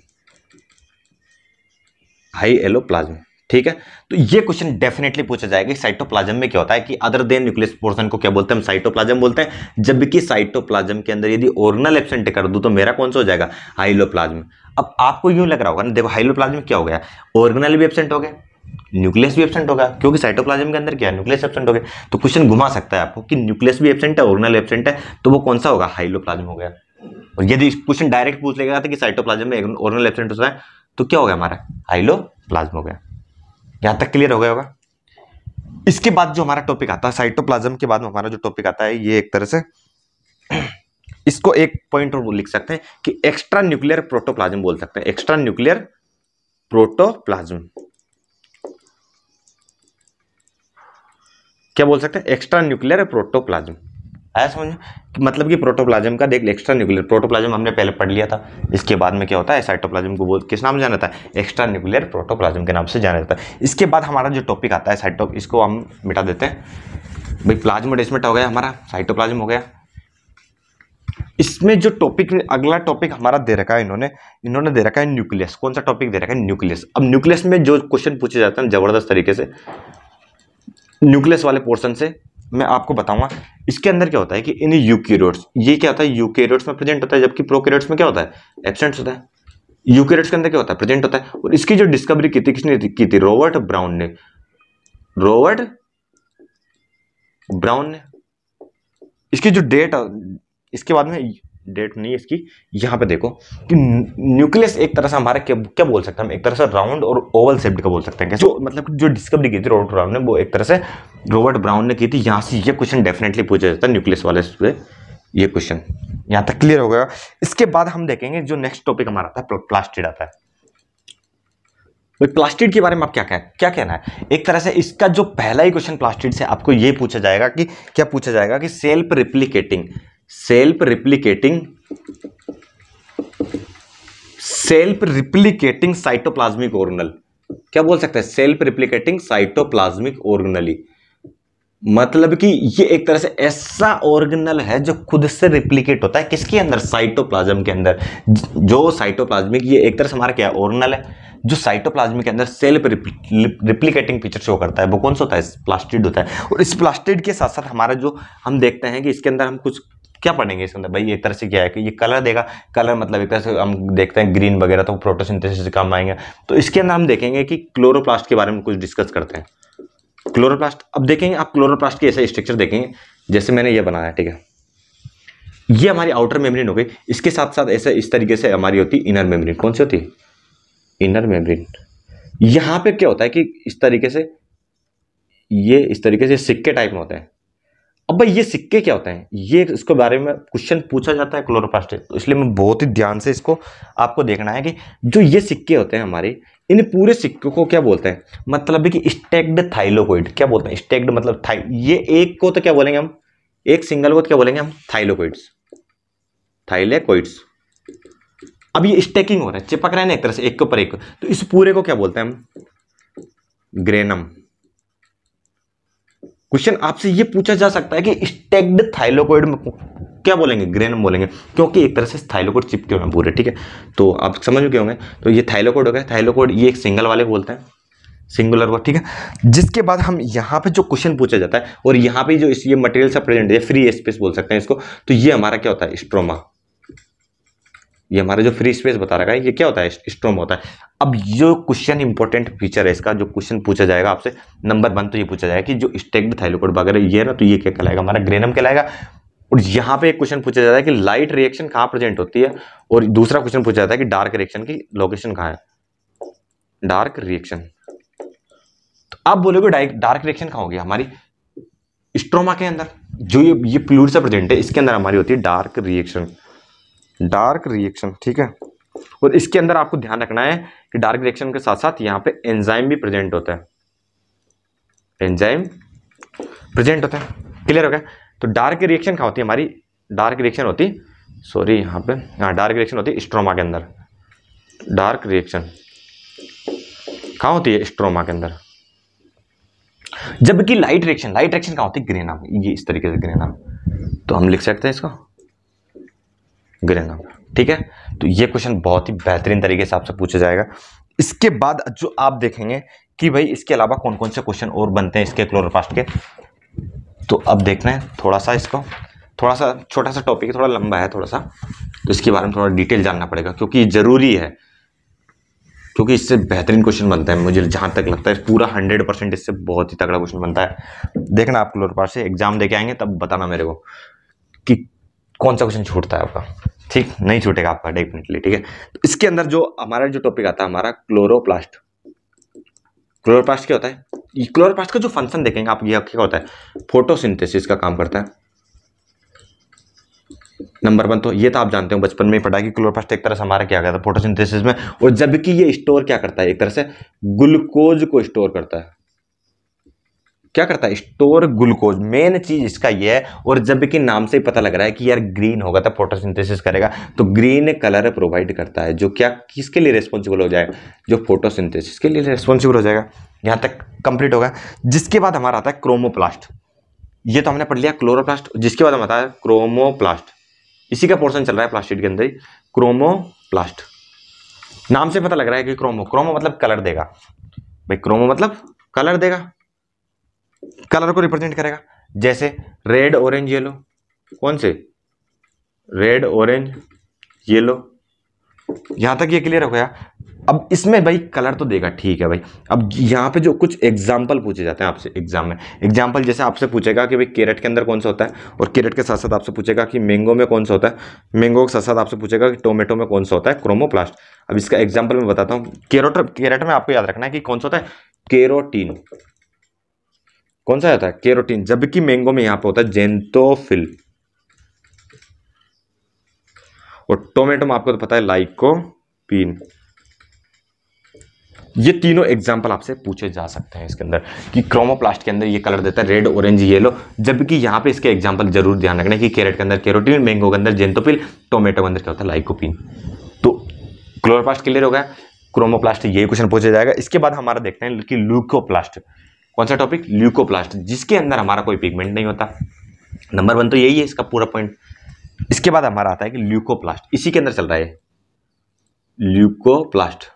hyaloplasm ठीक है तो ये क्वेश्चन डेफिनेटली पूछा जाएगा कि साइटोप्लाज्म में क्या होता है कि अदर देन न्यूक्लियस पोर्शन को क्या बोलते हैं हम साइटोप्लाज्म बोलते हैं जबकि साइटोप्लाज्म के अंदर यदि ओरनल एब्सेंट कर दूं तो मेरा कौन सा हो जाएगा हाइलोप्लाज्म अब आपको यूं लग रहा होगा ना देखो हाइलोप्लाज्म क्या हो गया ओरगनल भी एबसेंट हो गया न्यूक्लियस भी एबसेंट होगा क्योंकि साइटोप्लाज्म के अंदर क्या है न्यूक्लियस एबसेंट हो गया तो क्वेश्चन घुमा सकता है आपको कि न्यूक्लियस भी एबसेंट है ओरगनल एबसेंट है तो वो कौन सा होगा हाइलोप्लाज्म हो गया और यदि क्वेश्चन डायरेक्ट पूछ लेगा कि साइटोप्लाज्म में ओरगनल एबसेंट होता है तो क्या हो गया हमारा आइलो प्लाज्म हो गया यहां तक क्लियर हो गया होगा इसके बाद जो हमारा टॉपिक आता है साइटोप्लाज्म के बाद हमारा जो टॉपिक आता है ये एक तरह से इसको एक पॉइंट और लिख सकते हैं कि एक्स्ट्रा न्यूक्लियर प्रोटोप्लाज्म बोल सकते हैं एक्स्ट्रा न्यूक्लियर प्रोटोप्लाज्म क्या बोल सकते हैं एक्स्ट्रा न्यूक्लियर प्रोटोप्लाज्म आया समझ मतलब कि प्रोटोप्लाज्म का देख एक्स्ट्रा न्यूक्लियर प्रोटोप्लाज्म हमने पहले पढ़ लिया था इसके बाद में क्या होता है साइटोप्लाज्म को बोल किस नाम से जाना जाता है एक्स्ट्रा न्यूक्लियर प्रोटोप्लाज्म के नाम से जाना जाता है इसके बाद हमारा जो टॉपिक आता है साइटो इसको हम मिटा देते हैं भाई प्लाज्मोडेस्मेट हो गया हमारा साइटोप्लाज्म हो गया इसमें जो टॉपिक अगला टॉपिक हमारा दे रखा है इन्होंने इन्होंने दे रखा है न्यूक्लियस कौन सा टॉपिक दे रखा है न्यूक्लियस अब न्यूक्लियस में जो क्वेश्चन पूछे जाते हैं जबरदस्त तरीके से न्यूक्लियस वाले पोर्शन से मैं आपको बताऊंगा इसके अंदर क्या होता है कि इन यूकेरोड्स ये क्या होता है यूकेरोड्स में प्रेजेंट होता है जबकि प्रोकेरोड्स में क्या होता है एबसेंट होता है यूकेरेट्स के अंदर क्या होता है प्रेजेंट होता है और इसकी जो डिस्कवरी की थी किसने की थी रॉबर्ट ब्राउन ने रॉबर्ट ब्राउन ने इसकी जो डेट इसके बाद में डेट नहीं इसकी यहाँ पे देखो कि न्यूक्लियस एक तरह से हमारा क्या, क्या बोल सकते हैं हम एक तरह से राउंड और ओवल शेप्ड का बोल सकते हैं जो मतलब जो डिस्कवरी की थी रॉबर्ट ब्राउन ने वो एक तरह से रॉबर्ट ब्राउन ने की थी यहाँ से ये क्वेश्चन डेफिनेटली पूछा जाता है न्यूक्लियस वाले से ये क्वेश्चन यहाँ तक क्लियर हो गया इसके बाद हम देखेंगे जो नेक्स्ट टॉपिक हमारा था प्लास्टिड आता है प्लास्टिड के बारे में आप क्या कहें क्या कहना है एक तरह से इसका जो पहला ही क्वेश्चन प्लास्टिड से आपको ये पूछा जाएगा कि क्या पूछा जाएगा कि self replicating self replicating self replicating cytoplasmic organelle क्या बोल सकते हैं सेल्फ रिप्लीकेटिंग साइटोप्लाज्मिक ऑर्गनली मतलब कि ये एक तरह से ऐसा ऑर्गेनल है जो खुद से रिप्लीकेट होता है किसके अंदर साइटोप्लाज्म के अंदर जो साइटोप्लाज्मिक ये एक तरह से हमारा क्या ऑर्गनल ऑर्गेनल है जो साइटोप्लाज्म के अंदर सेल पर रिप्लीकेटिंग फीचर शो करता है वो कौन सा होता है प्लास्टिड होता है और इस प्लास्टिड के साथ साथ हमारा जो हम देखते हैं कि इसके अंदर हम कुछ क्या पढ़ेंगे इसके अंदर भाई एक तरह से क्या है कि ये कलर देगा कलर मतलब एक तरह से हम देखते हैं ग्रीन वगैरह तो प्रोटोसिंथेसिस से काम आएंगे तो इसके अंदर हम देखेंगे कि क्लोरोप्लास्ट के बारे में कुछ डिस्कस करते हैं क्लोरोप्लास्ट अब देखेंगे आप क्लोरोप्लास्ट के ऐसा स्ट्रक्चर देखेंगे जैसे मैंने ये बनाया ठीक है ये हमारी आउटर मेम्ब्रेन हो गई इसके साथ साथ ऐसे इस तरीके से हमारी होती इनर मेम्ब्रेन कौन सी होती है इनर मेम्ब्रेन यहाँ पे क्या होता है कि इस तरीके से ये इस तरीके से सिक्के टाइप में होते हैं अब भाई ये सिक्के क्या होते हैं ये इसके बारे में क्वेश्चन पूछा जाता है क्लोरोप्लास्ट तो इसलिए मैं बहुत ही ध्यान से इसको आपको देखना है कि जो ये सिक्के होते हैं हमारे इन पूरे सिक्कों को क्या बोलते हैं मतलब है कि स्टेक्ड थाइलोकोइड क्या बोलते हैं स्टेक्ड मतलब था ये एक को तो क्या बोलेंगे हम एक सिंगल को तो क्या बोलेंगे हम थाइलोकोइड्स थाइलेकोइड्स अब ये स्टेकिंग हो रहा है चिपक रहा है ना एक तरह से एक के ऊपर एक तो इस पूरे को क्या बोलते हैं हम ग्रेनम क्वेश्चन आपसे ये पूछा जा सकता है कि स्टेक्ड थाइलोकोइड में क्या बोलेंगे ग्रेनम बोलेंगे क्योंकि एक तरह से थाइलोकोड चिपके हुए हैं पूरे ठीक है तो आप समझ गए होंगे तो ये थाइलोकोड हो गया थाइलोकोड ये एक सिंगल वाले बोलते हैं सिंगुलर वो ठीक है जिसके बाद हम यहाँ पे जो क्वेश्चन पूछा जाता है और यहाँ पे जो इस ये मटेरियल सब प्रेजेंट है फ्री स्पेस बोल सकते हैं इसको तो ये हमारा क्या होता है स्ट्रोमा ये हमारा जो फ्री स्पेस बता रखा है ये क्या होता है स्ट्रोम होता है अब जो क्वेश्चन इंपॉर्टेंट फीचर है इसका जो क्वेश्चन पूछा जाएगा आपसे नंबर वन तो ये पूछा जाएगा कि जो स्टेक्ड थाइलोकोड वगैरह ये ना तो ये क्या कहलाएगा हमारा ग्रेनम कहलाएगा और यहाँ पे एक क्वेश्चन पूछा जाता है कि लाइट रिएक्शन कहाँ प्रेजेंट होती है और दूसरा क्वेश्चन पूछा जाता है कि डार्क रिएक्शन की लोकेशन कहाँ है डार्क रिएक्शन तो आप बोलोगे डार्क रिएक्शन कहाँ होगी हमारी स्ट्रोमा के अंदर जो ये ये प्लूर से प्रेजेंट है इसके अंदर हमारी होती है डार्क रिएक्शन डार्क रिएक्शन ठीक है और इसके अंदर आपको ध्यान रखना है कि डार्क रिएक्शन के साथ साथ यहाँ पे एंजाइम भी प्रेजेंट होता है एंजाइम प्रेजेंट होता है क्लियर हो गया तो डार्क रिएक्शन क्या होती है हमारी डार्क रिएक्शन होती सॉरी यहाँ पे हाँ डार्क रिएक्शन होती है स्ट्रोमा के अंदर डार्क रिएक्शन कहाँ होती है स्ट्रोमा के अंदर जबकि लाइट रिएक्शन लाइट रिएक्शन कहाँ होती है ग्रेना ये इस तरीके से ग्रेना तो हम लिख सकते हैं इसको गिरेगा ठीक है तो ये क्वेश्चन बहुत ही बेहतरीन तरीके से आपसे पूछा जाएगा इसके बाद जो आप देखेंगे कि भाई इसके अलावा कौन कौन से क्वेश्चन और बनते हैं इसके क्लोरोफास्ट के तो अब देखना है थोड़ा सा इसको थोड़ा सा छोटा सा टॉपिक थोड़ा लंबा है थोड़ा सा तो इसके बारे में थोड़ा डिटेल जानना पड़ेगा क्योंकि ज़रूरी है क्योंकि इससे बेहतरीन क्वेश्चन बनता है मुझे जहाँ तक लगता है पूरा हंड्रेड परसेंट इससे बहुत ही तगड़ा क्वेश्चन बनता है देखना आप क्लोरोफास्ट से एग्जाम दे के आएंगे तब बताना मेरे को कि कौन सा क्वेश्चन छूटता है आपका ठीक नहीं छूटेगा आपका डेफिनेटली ठीक है तो इसके अंदर जो हमारा जो टॉपिक आता है हमारा क्लोरोप्लास्ट क्लोरोप्लास्ट क्या होता है क्लोरोप्लास्ट का जो फंक्शन देखेंगे आप यह क्या होता है फोटोसिंथेसिस का काम करता है नंबर वन तो ये तो आप जानते हो बचपन में ही पढ़ा कि क्लोरोप्लास्ट एक तरह से हमारा क्या करता है फोटोसिंथेसिस में और जबकि ये स्टोर क्या करता है एक तरह से ग्लूकोज को स्टोर करता है क्या करता है स्टोर ग्लूकोज मेन चीज इसका ये है और जबकि नाम से ही पता लग रहा है कि यार ग्रीन होगा तो फोटोसिंथेसिस करेगा तो ग्रीन कलर प्रोवाइड करता है जो क्या किसके लिए रेस्पॉन्सिबल हो जाएगा जो फोटोसिंथेसिस के लिए रेस्पॉन्सिबल हो जाएगा यहाँ तक कंप्लीट होगा जिसके बाद हमारा आता है क्रोमोप्लास्ट ये तो हमने पढ़ लिया क्लोरोप्लास्ट जिसके बाद हम आता है क्रोमोप्लास्ट इसी का पोर्सन चल रहा है प्लास्टिक के अंदर क्रोमोप्लास्ट नाम से पता लग रहा है कि क्रोमो क्रोमो मतलब कलर देगा भाई क्रोमो मतलब कलर देगा कलर को रिप्रेजेंट करेगा जैसे रेड ऑरेंज येलो कौन से रेड ऑरेंज येलो यहाँ तक ये क्लियर हो गया अब इसमें भाई कलर तो देगा ठीक है भाई अब यहाँ पे जो कुछ एग्जाम्पल पूछे जाते हैं आपसे एग्जाम में एग्जाम्पल जैसे आपसे पूछेगा कि भाई केरेट के अंदर कौन सा होता है और केरट के साथ साथ आपसे पूछेगा कि मैंगो में कौन सा होता है मैंगो के साथ साथ आपसे पूछेगा कि टोमेटो में कौन सा होता है क्रोमोप्लास्ट अब इसका एग्जाम्पल मैं बताता हूँ केरोट केरेट में आपको याद रखना है कि कौन सा होता है केरोटीन कौन सा होता है केरोटीन जबकि मैंगो में यहां पे होता है जेंटोफिल और टोमेटो में आपको तो पता है लाइकोपीन ये तीनों एग्जाम्पल आपसे पूछे जा सकते हैं इसके अंदर कि क्रोमोप्लास्ट के अंदर ये कलर देता है रेड ऑरेंज येलो जबकि यहां पे इसके एग्जाम्पल जरूर ध्यान रखना कि कैरेट के अंदर केरोटीन मैंगो के अंदर जेंतोपिल टोमेटो के अंदर क्या होता है लाइकोपिन तो क्लोरोप्लास्ट क्लियर होगा क्रोमोप्लास्ट ये क्वेश्चन पूछा जाएगा इसके बाद हमारा देखते हैं कि लूकोप्लास्ट कौन सा टॉपिक ल्यूकोप्लास्ट जिसके अंदर हमारा कोई पिगमेंट नहीं होता नंबर वन तो यही है इसका पूरा पॉइंट इसके बाद हमारा आता है कि ल्यूकोप्लास्ट इसी के अंदर चल रहा है ल्यूकोप्लास्ट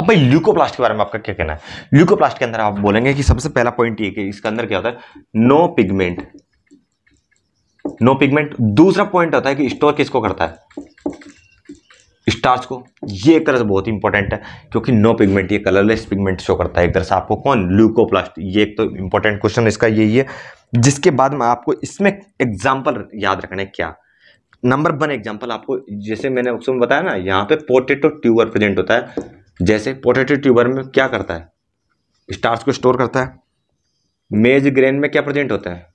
अब भाई ल्यूकोप्लास्ट के बारे में आपका क्या कहना है ल्यूकोप्लास्ट के अंदर आप बोलेंगे कि सबसे पहला पॉइंट ये कि इसके अंदर क्या होता है नो पिगमेंट नो पिगमेंट दूसरा पॉइंट होता है कि स्टोर किसको करता है स्टार्च को ये एक तरह से बहुत ही इंपॉर्टेंट है क्योंकि नो पिगमेंट ये कलरलेस पिगमेंट शो करता है एक तरह से आपको कौन ल्यूकोप्लास्ट ये एक तो इंपॉर्टेंट क्वेश्चन इसका यही है जिसके बाद में आपको इसमें एग्जाम्पल याद रखना है क्या नंबर वन एग्जाम्पल आपको जैसे मैंने उसमें बताया ना यहाँ पे पोटेटो ट्यूबर प्रेजेंट होता है जैसे पोटेटो ट्यूबर में क्या करता है स्टार्च को स्टोर करता है मेज ग्रेन में क्या प्रेजेंट होता है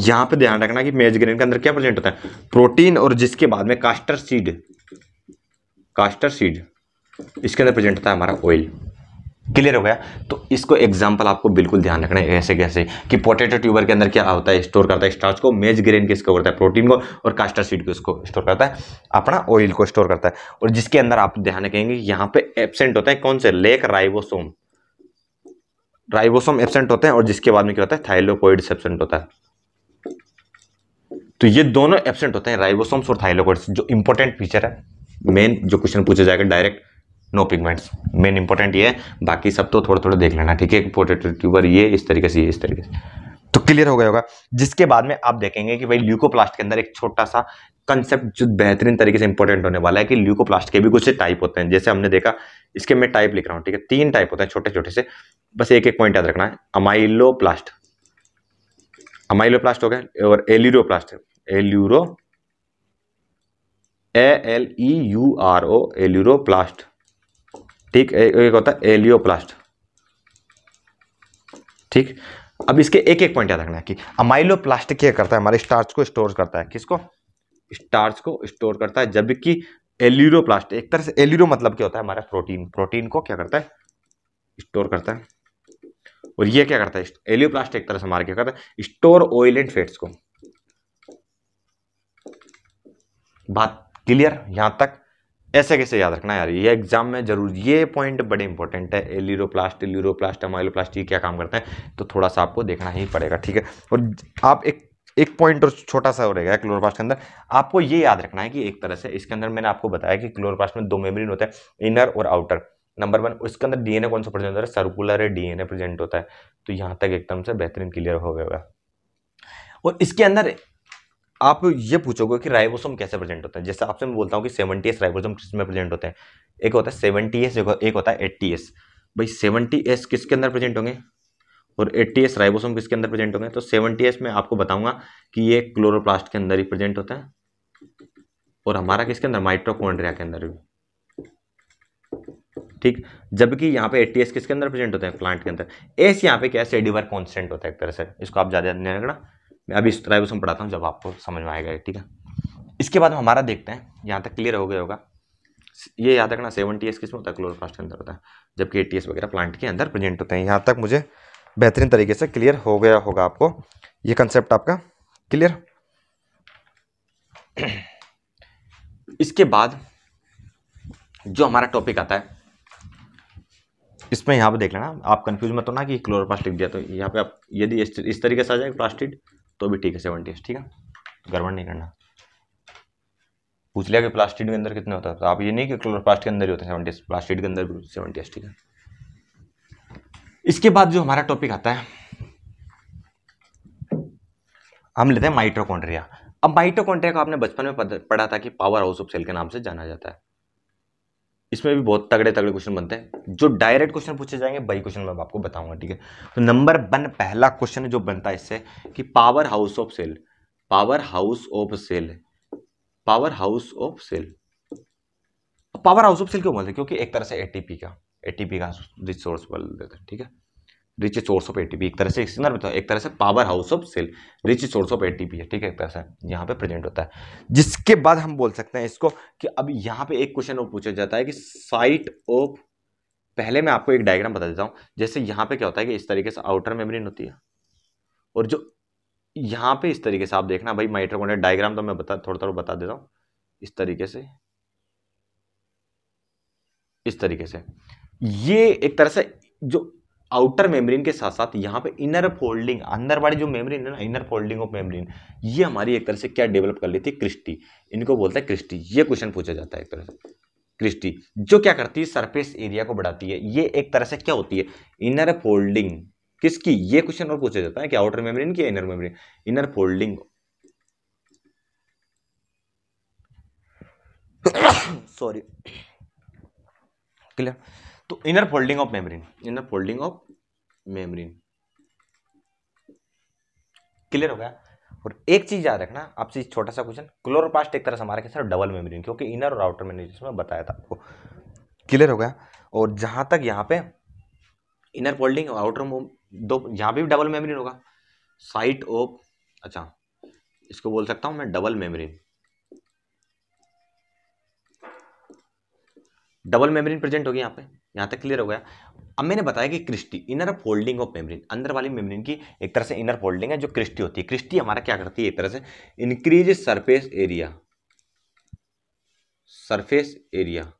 यहां पे ध्यान रखना कि मेज ग्रेन के अंदर क्या प्रेजेंट होता है प्रोटीन और जिसके बाद में कास्टर सीड कास्टर सीड इसके अंदर प्रेजेंट होता है हमारा ऑयल क्लियर हो गया तो इसको एग्जाम्पल आपको बिल्कुल ध्यान रखना है ऐसे कैसे कि पोटेटो ट्यूबर के अंदर क्या होता है स्टोर करता है स्टार्च को मेज ग्रेन किसको करता है प्रोटीन को और कास्टर सीड को इसको स्टोर करता है अपना ऑयल को स्टोर करता है और जिसके अंदर आप ध्यान रखेंगे यहाँ पे एबसेंट होता है कौन से लेक राइबोसोम राइबोसोम एबसेंट होते हैं और जिसके बाद में क्या होता है थाइलोकोइड्स एबसेंट होता है तो ये दोनों एबसेंट होते हैं राइबोसोम्स और थाइलोकोड्स जो इंपॉर्टेंट फीचर है मेन जो क्वेश्चन पूछा जाएगा direct no pigments main important ये है बाकी सब तो थोड़ा थोड़ा देख लेना ठीक है पोटेटो ट्यूबर ये इस तरीके से ये इस तरीके से तो क्लियर हो गया होगा जिसके बाद में आप देखेंगे कि भाई ल्यूकोप्लास्ट के अंदर एक छोटा सा कंसेप्ट जो बेहतरीन तरीके से इंपॉर्टेंट होने वाला है कि ल्यूकोप्लास्ट के भी कुछ टाइप होते हैं जैसे हमने देखा इसके मैं टाइप लिख रहा हूँ ठीक है तीन टाइप होते हैं छोटे छोटे से बस एक एक पॉइंट याद रखना है अमाइलोप्लास्ट अमाइलोप्लास्ट हो गया और aleuroplast aleuro e A L E U R O aleuroplast ठीक एक होता है एलियो प्लास्ट ठीक अब इसके एक एक पॉइंट याद रखना है कि प्लास्टिक क्या करता है हमारे स्टार्च को स्टोर करता है किसको स्टार्च को स्टोर करता है जबकि एल्यूरो प्लास्ट एक तरह से एल्यूरो मतलब क्या होता है हमारा प्रोटीन प्रोटीन को क्या करता है स्टोर करता है और ये क्या करता है एलियोप्लास्ट एक तरह से हमारे क्या करता है स्टोर ऑयल एंड फेट्स को बात क्लियर यहाँ तक ऐसे कैसे याद रखना यार ये एग्जाम में जरूर ये पॉइंट बड़े इंपॉर्टेंट है एलिरोप्लास्ट ल्यूरोप्लास्ट अमाइलोप्लास्ट ये क्या काम करते हैं तो थोड़ा सा आपको देखना ही पड़ेगा ठीक है और आप एक एक पॉइंट और छोटा सा हो रहेगा क्लोरोप्लास्ट के अंदर आपको ये याद रखना है कि एक तरह से इसके अंदर मैंने आपको बताया कि क्लोरोप्लास्ट में दो मेम्ब्रेन होता है इनर और आउटर नंबर वन उसके अंदर डीएनए कौन सा प्रेजेंट होता है सर्कुलर डीएनए प्रेजेंट होता है तो यहाँ तक एकदम से बेहतरीन क्लियर हो गया और इसके अंदर आप ये पूछोगे कि राइबोसोम कैसे प्रेजेंट होते हैं जैसे आपसे मैं बोलता हूँ कि सेवेंटी एस राइबोसोम किस में प्रेजेंट होते हैं एक होता है सेवेंटी एस एक होता है एट्टी एस भाई सेवेंटी एस किसके अंदर प्रेजेंट होंगे और एट्टी एस राइबोसोम किसके अंदर प्रेजेंट होंगे तो सेवेंटी एस में आपको बताऊंगा कि ये क्लोरोप्लास्ट के अंदर ही प्रेजेंट होता है और हमारा किसके अंदर माइट्रोकोन्ड्रिया के अंदर भी ठीक जबकि यहाँ पे एट्टी एस किसके अंदर प्रेजेंट होते हैं प्लांट के अंदर एस यहाँ पे क्या है सेडिवर कॉन्स्टेंट होता है एक तरह से इसको आप ज़्यादा ध्यान रखना मैं अभी इस ट्राइबोसम पढ़ाता हूँ जब आपको समझ में आएगा ठीक है इसके बाद हमारा देखते हैं यहाँ तक क्लियर हो गया होगा ये याद रखना सेवन टी एस किसमें होता है क्लोरोप्लास्ट के अंदर होता है जबकि ए टी एस वगैरह प्लांट के अंदर प्रेजेंट होते हैं यहाँ तक मुझे बेहतरीन तरीके से क्लियर हो गया होगा आपको ये कंसेप्ट आपका क्लियर इसके बाद जो हमारा टॉपिक आता है इसमें यहाँ पर देख लेना आप कंफ्यूज मत होना कि क्लोरोप्लास्ट लिख दिया तो यहाँ पे आप यदि इस तरीके से आ जाएगा प्लास्टिड तो भी ठीक है सेवन टेस्ट ठीक है गड़बड़ नहीं करना पूछ लिया कि प्लास्टिक के अंदर कितने होता है तो आप ये नहीं कि क्लोरोप्लास्ट के अंदर ही होते हैं सेवन प्लास्टिक के अंदर भी सेवन टेस्ट ठीक है इसके बाद जो हमारा टॉपिक आता है हम लेते हैं माइट्रोकॉन्ड्रिया अब माइटोकॉन्ड्रिया को आपने बचपन में पढ़ा था कि पावर हाउस ऑफ सेल के नाम से जाना जाता है इसमें भी बहुत तगड़े तगड़े क्वेश्चन बनते हैं जो डायरेक्ट क्वेश्चन पूछे जाएंगे वही क्वेश्चन मैं आपको बताऊंगा ठीक है तो नंबर वन पहला क्वेश्चन जो बनता है इससे कि powerhouse of cell powerhouse of cell powerhouse of cell powerhouse of cell क्यों बोलते हैं क्योंकि एक तरह से एटीपी का एटीपी का रिसोर्स बोल देते हैं ठीक है रिच सोर्स ऑफ एटीपी एक तरह से सिंगर तो एक तरह से powerhouse of cell rich source of ATP है ठीक है एक तरह से यहाँ पे प्रेजेंट होता है जिसके बाद हम बोल सकते हैं इसको कि अब यहाँ पे एक क्वेश्चन वो पूछा जाता है कि साइट ऑफ पहले मैं आपको एक डायग्राम बता देता हूँ जैसे यहाँ पे क्या होता है कि इस तरीके से आउटर मेम्ब्रेन होती है और जो यहाँ पे इस तरीके से आप देखना भाई माइट्रोकोंडिया डायग्राम तो मैं बता थोड़ा थोड़ा बता देता हूँ इस तरीके से इस तरीके से ये एक तरह से जो आउटर मेम्ब्रेन के साथ साथ यहाँ पे इनर फोल्डिंग अंदर वाली जो मेम्ब्रेन है ना इनर फोल्डिंग ऑफ मेम्ब्रेन ये हमारी एक तरह से क्या डेवलप कर लेती है क्रिस्टी इनको बोलता है क्रिस्टी ये क्वेश्चन पूछा जाता है एक तरह से क्रिस्टी जो क्या करती है सरफेस एरिया को बढ़ाती है ये एक तरह से क्या होती है इनर फोल्डिंग किसकी ये क्वेश्चन और पूछा जाता है कि आउटर मेम्ब्रेन की inner membrane inner folding sorry clear तो inner folding of membrane inner folding of membrane clear हो गया और एक चीज याद रखना आपसे छोटा सा क्वेश्चन क्लोरोप्लास्ट एक तरह से हमारे कैसे डबल मेम्ब्रेन क्योंकि इनर और आउटर मैंने जिसमें बताया था आपको क्लियर हो गया और जहां तक यहाँ पे इनर फोल्डिंग और आउटर दो यहाँ पे भी डबल मेम्ब्रेन होगा साइट ऑफ अच्छा इसको बोल सकता हूं मैं double membrane double membrane present होगी यहाँ पे यहाँ तक क्लियर हो गया अब मैंने बताया कि cristae inner folding of membrane अंदर वाली मेम्ब्रेन की एक तरह से इनर फोल्डिंग है जो क्रिस्टी होती है क्रिस्टी हमारा क्या करती है एक तरह से increase surface area surface area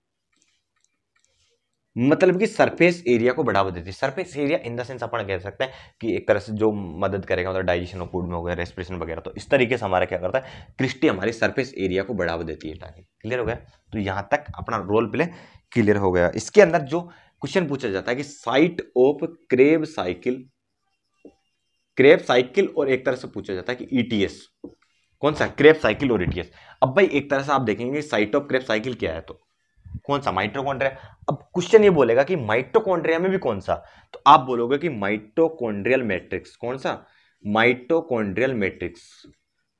मतलब कि सरफेस एरिया को बढ़ावा देती है surface area in the sense अपन कह सकते हैं कि एक तरह से जो मदद करेगा मतलब डाइजेशन ऑफ फूड में हो गया रेस्पिरेशन वगैरह तो इस तरीके से हमारा क्या करता है क्रिस्टी हमारी सरफेस एरिया को बढ़ावा देती है ताकि क्लियर हो गया तो यहाँ तक अपना रोल प्ले क्लियर हो गया इसके अंदर जो क्वेश्चन पूछा जाता है कि site of Kreb cycle Kreb cycle और एक तरह से पूछा जाता है कि ईटीएस e कौन सा क्रेब साइकिल और ईटीएस e अब भाई एक तरह से आप देखेंगे साइट ऑफ क्रेब साइकिल क्या है तो कौन सा माइट्रोकॉन्ड्रिया अब क्वेश्चन ये बोलेगा कि माइटोकॉन्ड्रिया में भी कौन सा तो आप बोलोगे कि माइट्रोकॉन्ड्रियल मैट्रिक्स कौन सा माइट्रोकॉन्ड्रियल मैट्रिक्स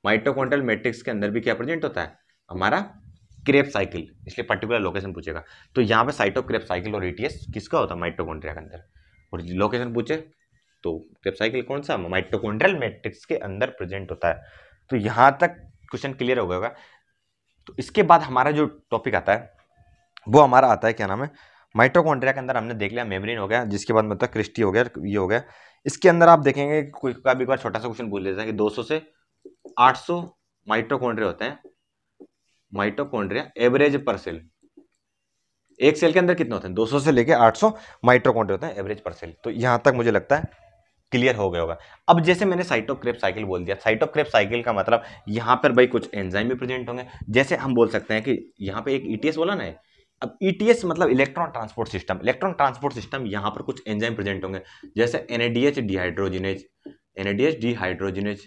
माइट्रोकॉन्ड्रियल मैट्रिक्स के अंदर भी क्या प्रेजेंट होता है हमारा क्रेप साइकिल इसलिए पर्टिकुलर लोकेशन पूछेगा तो यहाँ पे साइटो क्रेप साइकिल और ईटीएस किसका होता है माइट्रोकॉन्ड्रिया के अंदर और लोकेशन पूछे तो क्रेप साइकिल कौन सा माइट्रोकॉन्ड्रियल मैट्रिक्स के अंदर प्रेजेंट होता है तो यहाँ तक क्वेश्चन क्लियर हो गया होगा तो इसके बाद हमारा जो टॉपिक आता है वो हमारा आता है क्या नाम है माइट्रोकॉन्ड्रिया के अंदर हमने देख लिया मेम्ब्रेन हो गया जिसके बाद मतलब क्रिस्टी हो गया ये हो गया इसके अंदर आप देखेंगे कोई का भी बार छोटा सा क्वेश्चन पूछ लेता है कि 200 से 800 माइट्रोकॉन्ड्रिया होते हैं माइट्रोकॉन्ड्रिया एवरेज पर सेल एक सेल के अंदर कितने होते हैं दो से लेकर आठ माइट्रोकॉन्ड्रिया होते हैं एवरेज पर सेल तो यहाँ तक मुझे लगता है क्लियर हो गया होगा अब जैसे मैंने साइटोक्रेप साइकिल बोल दिया साइटोक्रेप साइकिल का मतलब यहाँ पर भाई कुछ एंजाइम भी प्रेजेंट होंगे जैसे हम बोल सकते हैं कि यहाँ पे एक ईटीएस e बोला ना है अब ई e मतलब electron transport system electron transport system यहाँ पर कुछ एंजाइम प्रेजेंट होंगे जैसे एन डिहाइड्रोजिनेज एन डिहाइड्रोजिनेज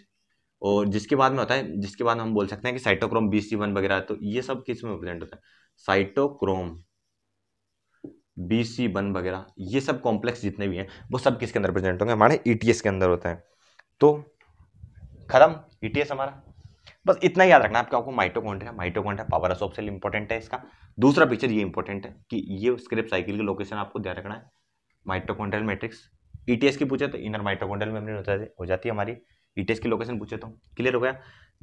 और जिसके बाद में होता है जिसके बाद हम बोल सकते हैं कि साइटोक्रोम बी सी वन वगैरह तो ये सब किस में प्रेजेंट होता है साइटोक्रोम बी सी वन वगैरह ये सब कॉम्प्लेक्स जितने भी हैं वो सब किसके अंदर प्रेजेंट होंगे हमारे ई e के अंदर होता है तो खत्म ई e हमारा बस इतना याद रखना आपका आपको mitochondria mitochondria power cell important है इसका दूसरा पिक्चर ये इंपॉर्टेंट है कि ये स्क्रिप्ट साइकिल की लोकेशन आपको ध्यान रखना है माइटोकॉन्ड्रियल मैट्रिक्स ईटीएस की पूछे तो इनर माइटोकॉन्ड्रियल मेम्ब्रेन हो जाती है हमारी ईटीएस की लोकेशन पूछे तो क्लियर हो गया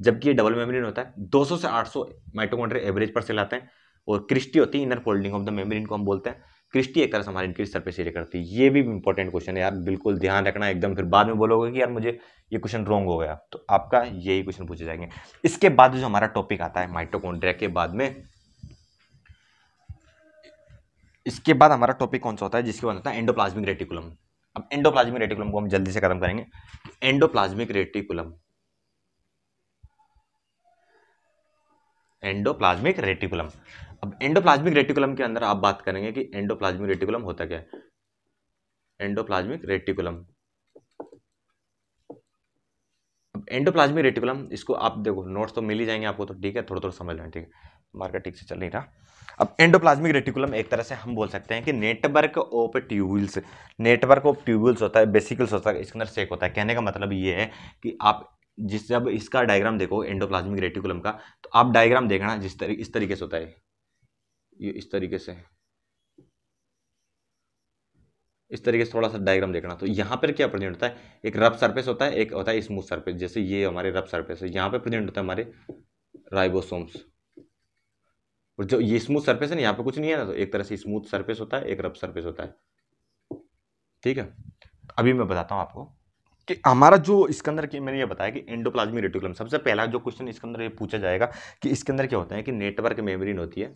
जबकि ये डबल मेम्ब्रेन होता है 200 से 800 माइटोकॉन्ड्रिया एवरेज पर सेल आते हैं और क्रिस्टी होती है inner folding of the membrane को हम बोलते हैं क्रिस्टी एकर्स हमारे इनक्रीज सरफेस एरिया करती है ये भी इंपॉर्टेंट क्वेश्चन है यार बिल्कुल ध्यान रखना एकदम फिर बाद में बोलोगे कि यार मुझे ये क्वेश्चन रॉन्ग हो गया तो आपका यही क्वेश्चन पूछे जाएंगे इसके बाद जो हमारा टॉपिक आता है माइटोकॉन्ड्रिया के बाद में इसके बाद हमारा टॉपिक कौन सा होता है जिसके बाद होता है एंडोप्लाज्मिक रेटिकुलम अब एंडोप्लाज्मिक रेटिकुलम को हम जल्दी से खत्म करेंगे एंडोप्लाज्मिक रेटिकुलम एंडोप्लाज्मिक रेटिकुलम अब एंडोप्लाज्मिक रेटिकुलम के अंदर आप बात करेंगे कि एंडोप्लाज्मिक रेटिकुलम होता क्या है एंडोप्लाज्मिक रेटिकुलम अब एंडोप्लाज्मिक रेटिकुलम इसको आप देखो नोट्स तो मिल ही जाएंगे आपको तो ठीक है थोड़ा थोड़ा समझ लेना ठीक है मार्केट ठीक से चल नहीं रहा अब एंडोप्लाज्मिक रेटिकुलम एक तरह से हम बोल सकते हैं कि network of tubules network of tubules होता है बेसिकल्स होता है इसके अंदर सेक होता है कहने का मतलब ये है कि आप जिस जब इसका डायग्राम देखो एंडोप्लाज्मिक रेटिकुलम का तो आप डायग्राम देखना जिस तरी इस तरीके से होता है ये इस तरीके से इस तरीके से थोड़ा सा डायग्राम देखना तो यहाँ पर क्या प्रेजेंट होता है एक रफ सरफेस होता है एक होता है स्मूथ सरफेस जैसे ये हमारे रफ सरफेस है यहाँ पर प्रेजेंट होता है हमारे राइबोसोम्स और जो ये स्मूथ सरफेस है ना यहाँ पे कुछ नहीं है ना तो एक तरह से स्मूथ सरफेस होता है एक रफ सरफेस होता है ठीक है अभी मैं बताता हूँ आपको कि हमारा जो इसके अंदर की मैंने ये बताया कि एंडोप्लाज्मिक रेटिकुलम सबसे पहला जो क्वेश्चन इसके अंदर ये पूछा जाएगा कि इसके अंदर क्या होता है कि नेटवर्क मेम्ब्रेन होती है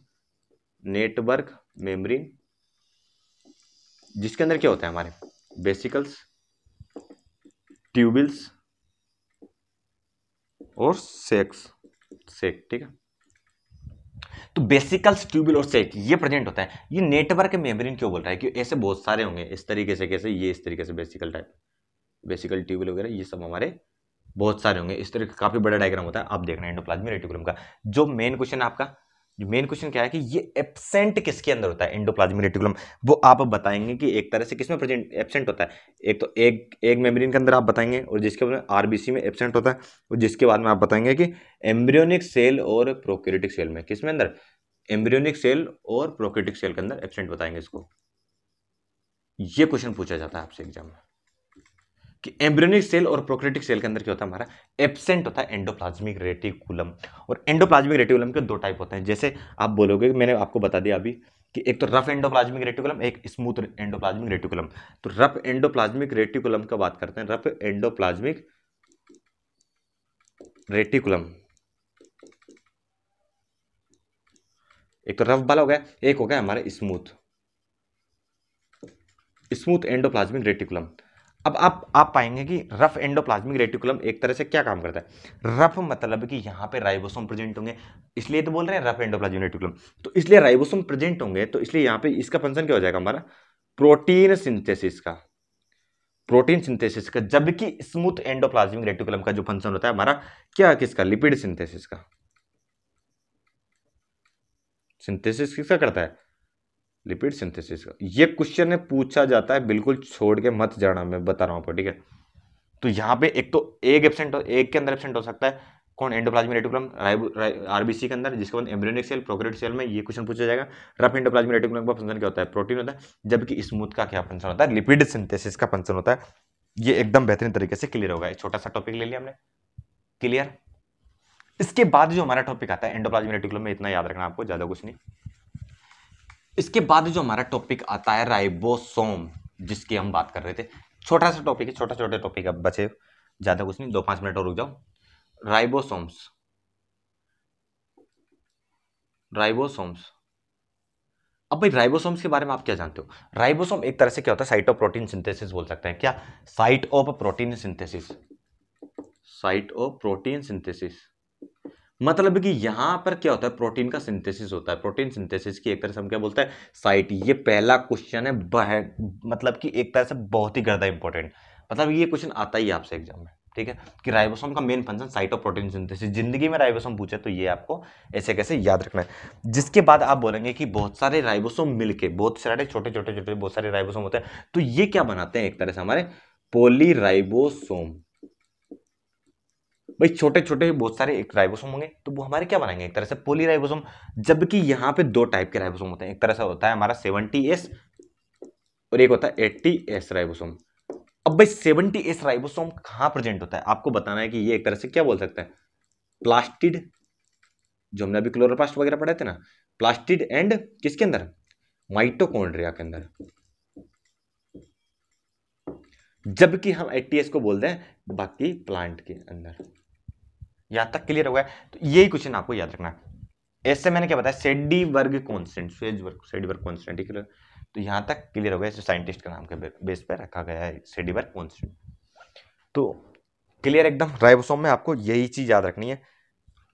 नेटवर्क मेम्ब्रेन जिसके अंदर क्या होता है हमारे बेसिकल्स ट्यूबिल्स और सेक्स सेक ठीक है तो बेसिकल्स ट्यूबिल और सेक ये प्रेजेंट होता है ये नेटवर्क मेमरीन क्यों बोल रहा है कि ऐसे बहुत सारे होंगे इस तरीके से कैसे ये इस तरीके से बेसिकल टाइप बेसिकल ट्यूबल वगैरह ये सब हमारे बहुत सारे होंगे इस तरह का काफ़ी बड़ा डायग्राम होता है आप देखना एंडोप्लाज्मिक रेटिकुलम का जो मेन क्वेश्चन आपका जो मेन क्वेश्चन क्या है कि ये एब्सेंट किसके अंदर होता है एंडोप्लाज्मिक रेटिकुलम वो आप बताएंगे कि एक तरह से किसमें प्रेजेंट एब्सेंट होता है एक तो एक एक मेम्ब्रेन के अंदर आप बताएंगे और जिसके बाद में आरबीसी में एब्सेंट होता है और जिसके बाद में आप बताएंगे कि एम्ब्रियोनिक सेल और प्रोक्यूरेटिक सेल में किस में अंदर एम्ब्रियोनिक सेल और प्रोक्यूरेटिक सेल के अंदर एब्सेंट बताएंगे इसको ये क्वेश्चन पूछा जाता है आपसे एग्जाम में कि एम्ब्रियोनिक सेल और प्रोक्रेटिक सेल के अंदर क्या होता है हमारा एबसेंट होता है एंडोप्लाज्मिक रेटिकुलम और एंडोप्लाज्मिक रेटिकुलम के दो टाइप होते हैं जैसे आप बोलोगे मैंने आपको बता दिया अभी कि एक तो रफ एंडोप्लाज्मिक रेटिकुलम एक स्मूथ एंडोप्लाज्मिक रेटिकुलम तो रफ एंडोप्लाज्मिक रेटिकुलम का बात करते हैं रफ एंडोप्लाज्मिक रेटिकुलम एक तो रफ वाला हो गया एक हो गया हमारा स्मूथ स्मूथ एंडोप्लाज्मिक रेटिकुलम अब आप आप पाएंगे कि रफ एंडोप्लाज्मिक रेटिकुलम एक तरह से क्या काम करता है रफ मतलब कि यहाँ पे राइबोसोम प्रेजेंट होंगे इसलिए तो बोल रहे हैं रफ एंडोप्लाज्मिक रेटिकुलम तो इसलिए राइबोसोम प्रेजेंट होंगे तो इसलिए यहाँ पे इसका फंक्शन क्या हो जाएगा हमारा प्रोटीन सिंथेसिस का प्रोटीन सिंथेसिस का जबकि स्मूथ एंडोप्लाज्मिक रेटिकुलम का जो फंक्शन होता है हमारा क्या किसका लिपिड सिंथेसिस का सिंथेसिस किसका करता है लिपिड सिंथेसिस का ये क्वेश्चन है पूछा जाता है बिल्कुल छोड़ के मत जाना मैं बता रहा हूँ आपको ठीक है तो यहाँ पे एक तो एक एबसेंट हो एक के अंदर एबसेंट हो सकता है कौन एंडोप्लाज्मिक रेटिकुलम आरबीसी के अंदर जिसके बाद एम्ब्रियोनिक सेल प्रोक्रेट सेल में ये क्वेश्चन पूछा जाएगा रफ एंडोप्लाज्मिक रेटिकुलम का फंक्शन क्या होता है प्रोटीन होता है जबकि स्मूथ का क्या फंक्शन होता है लिपिड सिंथेसिस का फंक्शन होता है ये एकदम बेहतरीन तरीके से क्लियर होगा छोटा सा टॉपिक ले लिया हमने क्लियर इसके बाद जो हमारा टॉपिक आता है एंडोप्लाज्मिक रेटिकुलम में इतना याद रखना आपको ज़्यादा कुछ नहीं इसके बाद जो हमारा टॉपिक आता है राइबोसोम जिसकी हम बात कर रहे थे छोटा सा टॉपिक है छोटा छोटे टॉपिक अब बचे ज़्यादा कुछ नहीं दो पांच मिनट और रुक जाओ राइबोसोम्स राइबोसोम्स अब भाई राइबोसोम्स के बारे में आप क्या जानते हो राइबोसोम एक तरह से क्या होता है साइट ऑफ प्रोटीन सिंथेसिस बोल सकते हैं क्या site of protein synthesis site of protein synthesis मतलब कि यहाँ पर क्या होता है प्रोटीन का सिंथेसिस होता है प्रोटीन सिंथेसिस की एक तरह से हम क्या बोलते हैं साइट ये पहला क्वेश्चन है बह मतलब कि एक तरह से बहुत ही ज़्यादा इंपॉर्टेंट मतलब ये क्वेश्चन आता ही आपसे एग्जाम में ठीक है कि राइबोसोम का main function site of protein synthesis जिंदगी में राइबोसोम पूछे तो ये आपको ऐसे कैसे याद रखना है जिसके बाद आप बोलेंगे कि बहुत सारे राइबोसोम मिलके बहुत सारे छोटे छोटे छोटे बहुत सारे राइबोसोम होते हैं तो ये क्या बनाते हैं एक तरह से हमारे राइबोसोम भाई छोटे छोटे बहुत सारे एक राइबोसोम होंगे तो वो हमारे क्या बनाएंगे एक तरह से पोली राइबोसोम जबकि यहाँ पे दो टाइप के राइबोसोम होते हैं एक तरह से होता है हमारा सेवनटी एस और एक होता है एट्टी एस राइबोसोम अब भाई सेवनटी एस राइबोसोम कहाँ प्रेजेंट होता है आपको बताना है कि ये एक तरह से क्या बोल सकता है प्लास्टिड जो हमने अभी क्लोरोप्लास्ट वगैरह पढ़े थे ना प्लास्टिड एंड किसके अंदर माइटोकॉन्ड्रिया के अंदर जबकि हम एटीएस को बोलते हैं बाकी प्लांट के अंदर यहां तक क्लियर होगा तो यही क्वेश्चन आपको याद रखना ऐसे मैंने क्या बताया सेडी वर्ग कॉन्स्टेंट सेज वर्ग सेडी वर्ग कॉन्स्टेंट ठीक है तो यहां तक क्लियर हो गया इसे साइंटिस्ट का नाम के बेस पर रखा गया है सेडी वर्ग कॉन्स्टेंट तो क्लियर एकदम राइबोसोम में आपको यही चीज़ याद रखनी है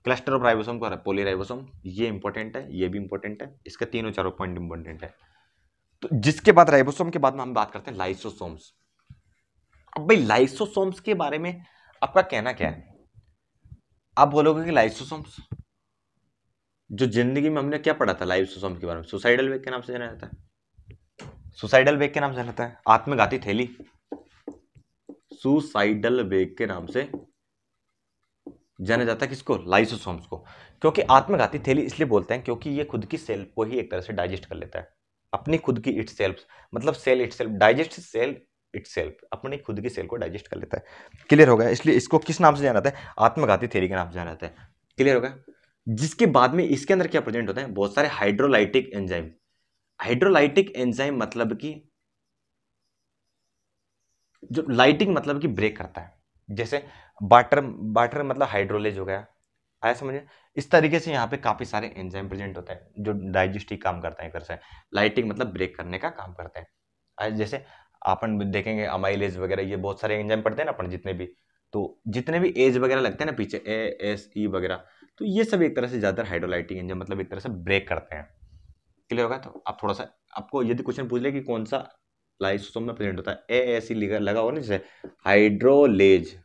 क्लस्टर ऑफ राइबोसोम को पोली राइबोसोम ये इंपॉर्टेंट है ये भी इंपॉर्टेंट है इसके तीनों चारों पॉइंट इंपॉर्टेंट है तो जिसके बाद राइबोसोम के बाद में हम बात करते हैं लाइसोसोम्स अब भाई लाइसोसोम्स के बारे में आपका कहना क्या है आप बोलोगे कि लाइसोसोम्स जो जिंदगी में हमने क्या पढ़ा था लाइसोसोम्स के बारे में सुसाइडल वेग के नाम से जाना जाता है सुसाइडल वेग के नाम से जाना जाता है आत्मघाती थैली सुसाइडल वेग के नाम से जाना जाता है किसको लाइसोसोम्स को क्योंकि आत्मघाती थैली इसलिए बोलते हैं क्योंकि ये खुद की सेल को ही एक तरह से डाइजेस्ट कर लेता है अपनी खुद की इट सेल्फ मतलब cell itself digest cell itself अपने खुद की सेल को डाइजेस्ट कर लेता है क्लियर हो गया इसलिए इसको किस नाम से जाना जाता है आत्मघाती थेरी के नाम से जाना जाता है क्लियर हो गया जिसके बाद में इसके अंदर क्या प्रेजेंट होते हैं बहुत सारे हाइड्रोलाइटिक एंजाइम हाइड्रोलाइटिक एंजाइम मतलब कि जो लाइटिंग मतलब कि ब्रेक करता है जैसे बाटर बाटर मतलब हाइड्रोलेज हो गया आया समझे इस तरीके से यहाँ पे काफी सारे एंजाइम प्रेजेंट होते हैं जो डाइजेस्टिव काम करते हैं कर से लाइटिंग मतलब ब्रेक करने का काम करते हैं जैसे अपन देखेंगे अमाइलेज वगैरह ये बहुत सारे एंजाइम पढ़ते हैं ना अपन जितने भी तो जितने भी एज वगैरह लगते हैं ना पीछे ए एस ई वगैरह तो ये सब एक तरह से ज़्यादातर हाइड्रोलाइटिक एंजाइम मतलब एक तरह से ब्रेक करते हैं क्लियर होगा तो आप थोड़ा सा आपको यदि क्वेश्चन पूछ ले कि कौन सा लाइसोसोम में प्रेजेंट होता है ए एस ई लगा हुआ ना जैसे हाइड्रोलेज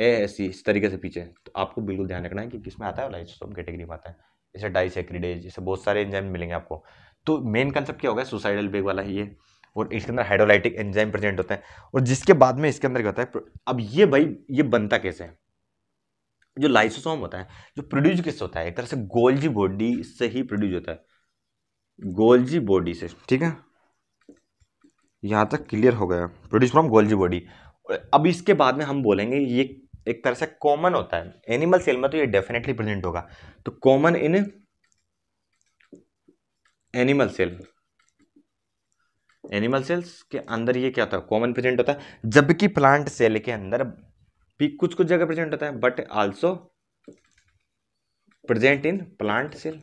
ए एस सी इस तरीके से पीछे तो आपको बिल्कुल ध्यान रखना है कि किस में आता है लाइसोसोम कैटेगरी में आता है जैसे डाइसेक्रीडेज जैसे बहुत सारे एंजाइम मिलेंगे आपको तो मेन कंसेप्ट क्या होगा सुसाइडल बेग वाला ही ये और इसके अंदर हाइड्रोलाइटिक एंजाइम प्रेजेंट होते हैं और जिसके बाद में इसके अंदर क्या होता है अब ये भाई ये बनता कैसे है जो लाइसोसोम होता है जो प्रोड्यूस किससे होता है एक तरह से गोल्जी बॉडी से ही प्रोड्यूस होता है गोल्जी बॉडी से ठीक है यहाँ तक क्लियर हो गया प्रोड्यूस फ्रॉम गोल्जी बॉडी अब इसके बाद में हम बोलेंगे ये एक तरह से कॉमन होता है एनिमल सेल में तो ये डेफिनेटली प्रेजेंट होगा तो common in animal cell animal cells के अंदर ये क्या होता है कॉमन प्रेजेंट होता है जबकि प्लांट सेल के अंदर भी कुछ कुछ जगह प्रेजेंट होता है but also present in plant cell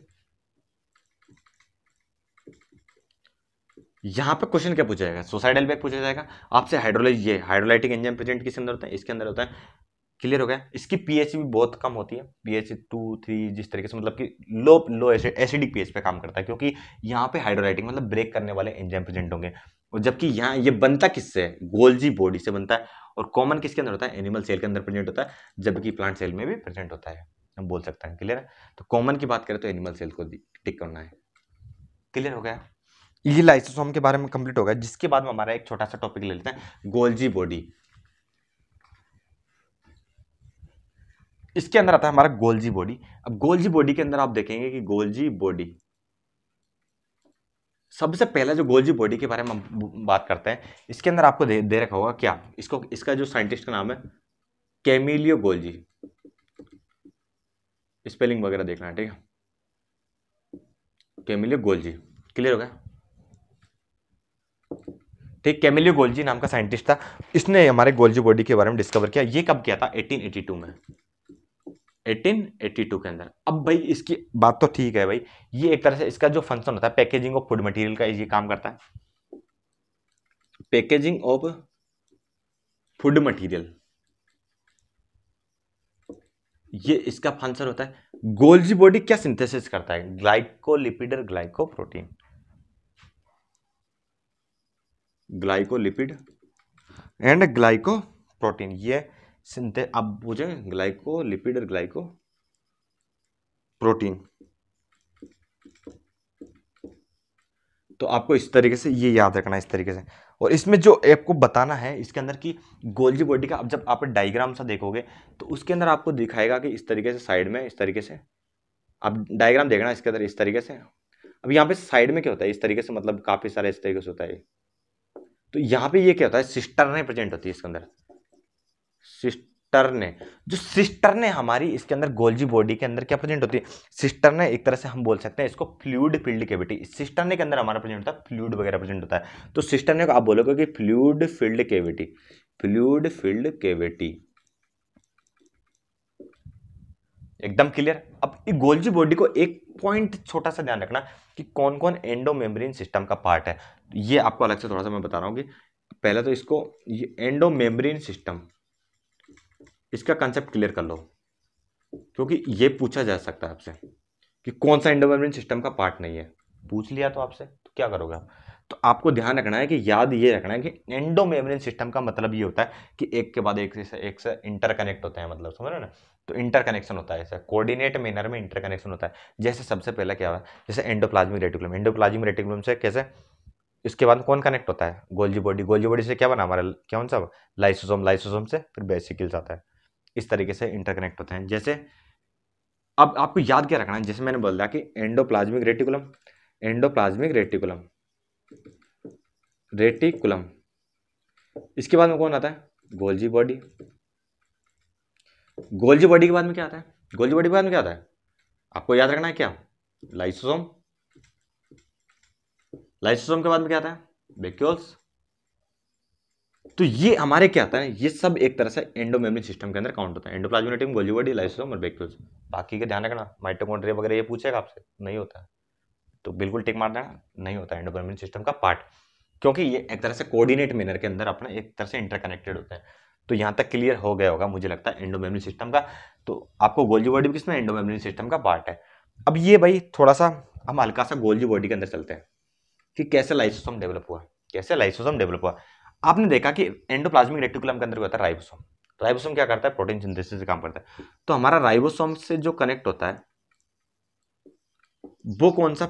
यहां पे क्वेश्चन क्या पूछा जाएगा सोसाइडल बैग पूछा जाएगा आपसे हाइड्रोलॉजी ये हाइड्रोलाइटिक एंजाइम प्रेजेंट किस अंदर होता है इसके अंदर होता है क्लियर हो गया इसकी पीएच भी बहुत कम होती है पीएच टू थ्री जिस तरीके से मतलब कि low low acidic acidic pH पे काम करता है क्योंकि यहाँ पे हाइड्रोलाइटिंग मतलब ब्रेक करने वाले एंजाइम प्रेजेंट होंगे और जबकि यहाँ ये बनता किससे गोल्जी बॉडी से बनता है और कॉमन किसके अंदर होता है एनिमल सेल के अंदर प्रेजेंट होता है जबकि प्लांट सेल में भी प्रेजेंट होता है हम बोल सकते हैं क्लियर है तो कॉमन की बात करें तो एनिमल सेल को टिक करना है क्लियर हो गया ये लाइसोसोम के बारे में कंप्लीट हो गया जिसके बाद में हमारा एक छोटा सा टॉपिक ले लेते हैं गोल्जी बॉडी इसके अंदर आता है हमारा गोल्जी बॉडी अब गोल्जी बॉडी के अंदर आप देखेंगे कि गोल्जी बॉडी सबसे पहला जो गोल्जी बॉडी के बारे में बात करते हैं इसके अंदर आपको दे, दे रखा होगा क्या इसको इसका जो साइंटिस्ट का नाम है कैमिलियो गोल्जी स्पेलिंग वगैरह देखना है ठीक है कैमिलियो गोल्जी क्लियर हो गया ठीक कैमिलियो गोल्जी नाम का साइंटिस्ट था इसने हमारे गोल्जी बॉडी के बारे में डिस्कवर किया ये कब किया था एटीन में 1882 के अंदर अब भाई इसकी बात तो ठीक है भाई ये एक तरह से इसका जो फंक्शन होता है पैकेजिंग ऑफ फूड मटेरियल का ये काम करता है पैकेजिंग ऑफ फूड मटेरियल ये इसका फंक्शन होता है गोल्जी बॉडी क्या सिंथेसिस करता है ग्लाइकोलिपिड और glycoprotein glycolipid and glycoprotein ये सिंथे अब बोझे ग्लाइको लिपिड और ग्लाइको प्रोटीन तो आपको इस तरीके से ये याद रखना इस तरीके से और इसमें जो आपको बताना है इसके अंदर कि गोल्जी बॉडी का अब जब आप डायग्राम सा देखोगे तो उसके अंदर आपको दिखाएगा कि इस तरीके से साइड में इस तरीके से आप डायग्राम देखना इसके अंदर इस तरीके से अब यहाँ पे साइड में क्या होता है इस तरीके से मतलब काफ़ी सारे इस तरीके से होता है तो यहाँ पे ये क्या होता है सिस्टर प्रेजेंट होती है इसके अंदर सिस्टर ने जो सिस्टर ने हमारी इसके अंदर गोल्जी बॉडी के अंदर क्या प्रेजेंट होती है सिस्टर ने एक तरह से हम बोल सकते हैं इसको फ्लूड फील्ड केविटी ने के अंदर हमारा प्रेजेंट होता है फ्लूड वगैरह प्रेजेंट होता है तो सिस्टर ने आप बोलोगे कि fluid filled cavity fluid filled cavity एकदम क्लियर अब ये गोल्जी बॉडी को एक पॉइंट छोटा सा ध्यान रखना कि कौन कौन एंडोमेम्ब्रेन सिस्टम का पार्ट है ये आपको अलग से थोड़ा सा मैं बता रहा हूँ कि पहले तो इसको ये एंडोमेम्ब्रेन सिस्टम इसका कंसेप्ट क्लियर कर लो क्योंकि ये पूछा जा सकता है आपसे कि कौन सा इंडोमेनमेंट सिस्टम का पार्ट नहीं है पूछ लिया तो आपसे तो क्या करोगे आप तो आपको ध्यान रखना है कि याद ये रखना है कि एंडोमेमरिन सिस्टम का मतलब ये होता है कि एक के बाद एक से एक से इंटरकनेक्ट होते हैं मतलब समझ रहे ना तो इंटरकनेक्शन होता है ऐसा कोऑर्डिनेट मेनर में इंटरकनेक्शन होता है जैसे सबसे पहला क्या हुआ जैसे एंडोप्लाज्मिक रेटिकुलम एंडोप्लाज्मिक रेटिकुलम से कैसे इसके बाद कौन कनेक्ट होता है गोल्जी बॉडी गोल्जी बॉडी से क्या बना हमारा कौन सा लाइसोसोम लाइसोसोम से फिर बेसिकल्स आता है इस तरीके से इंटरकनेक्ट होते हैं जैसे अब आपको याद क्या रखना है जैसे मैंने बोल दिया कि endoplasmic reticulum endoplasmic reticulum reticulum इसके बाद में कौन आता है गोल्जी बॉडी गोल्जी बॉडी के बाद में क्या आता है गोल्जी बॉडी के बाद में क्या आता है आपको याद रखना है क्या लाइसोसोम लाइसोसोम के बाद में क्या आता है बेक्यूल्स तो ये हमारे क्या आता है ये सब एक तरह से एंडोमेमरी सिस्टम के अंदर काउंट होता है एंडोप्लाज्मिनेटियम गोल्यूबडी लाइसोसोम और बेक्यूल्स बाकी का ध्यान रखना माइटोकॉन्ड्रिया वगैरह ये पूछेगा आपसे नहीं होता है तो बिल्कुल टिक मार देना नहीं होता एंडोमेमरी सिस्टम का पार्ट क्योंकि ये एक तरह से कोऑर्डिनेट मैनर के अंदर अपना एक तरह से इंटरकनेक्टेड होते हैं तो यहाँ तक क्लियर हो गया होगा मुझे लगता है एंडोमेमरी सिस्टम का तो आपको गोल्जी बॉडी किसमें एंडोमेमरी सिस्टम का पार्ट है अब ये भाई थोड़ा सा हम हल्का सा गोल्जी बॉडी के अंदर चलते हैं कि कैसे लाइसोसोम डेवलप हुआ कैसे लाइसोसोम डेवलप हुआ आपने देखा कि एंडोप्लाज्मिक रेटिकुलम के अंदर क्या होता है राइबोसोम राइबोसोम क्या करता है प्रोटीन सिंथेसिस से काम करता है तो हमारा राइबोसोम से जो कनेक्ट होता है वो कौन सा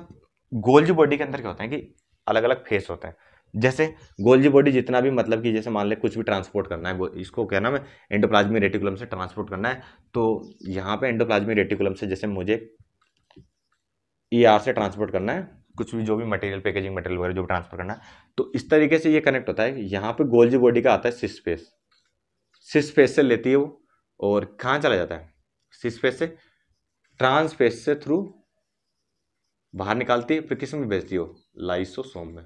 गोल्जी बॉडी के अंदर क्या होता है कि अलग अलग फेस होते हैं जैसे गोल्जी बॉडी जितना भी मतलब कि जैसे मान ले कुछ भी ट्रांसपोर्ट करना है इसको क्या नाम है एंडोप्लाज्मिक रेटिकुलम से ट्रांसपोर्ट करना है तो यहाँ पे एंडोप्लाज्मिक रेटिकुलम से जैसे मुझे ई e आर से ट्रांसपोर्ट करना है कुछ भी जो भी मटेरियल पैकेजिंग मटेरियल वगैरह जो ट्रांसफर करना है तो इस तरीके से ये कनेक्ट होता है यहाँ पे गोल्जी बॉडी का आता है सिस फेस सिस फेस से लेती है वो और कहाँ चला जाता है सिस फेस से ट्रांस फेस से थ्रू बाहर निकालती है फिर किस में बेचती हो लाइसोसोम में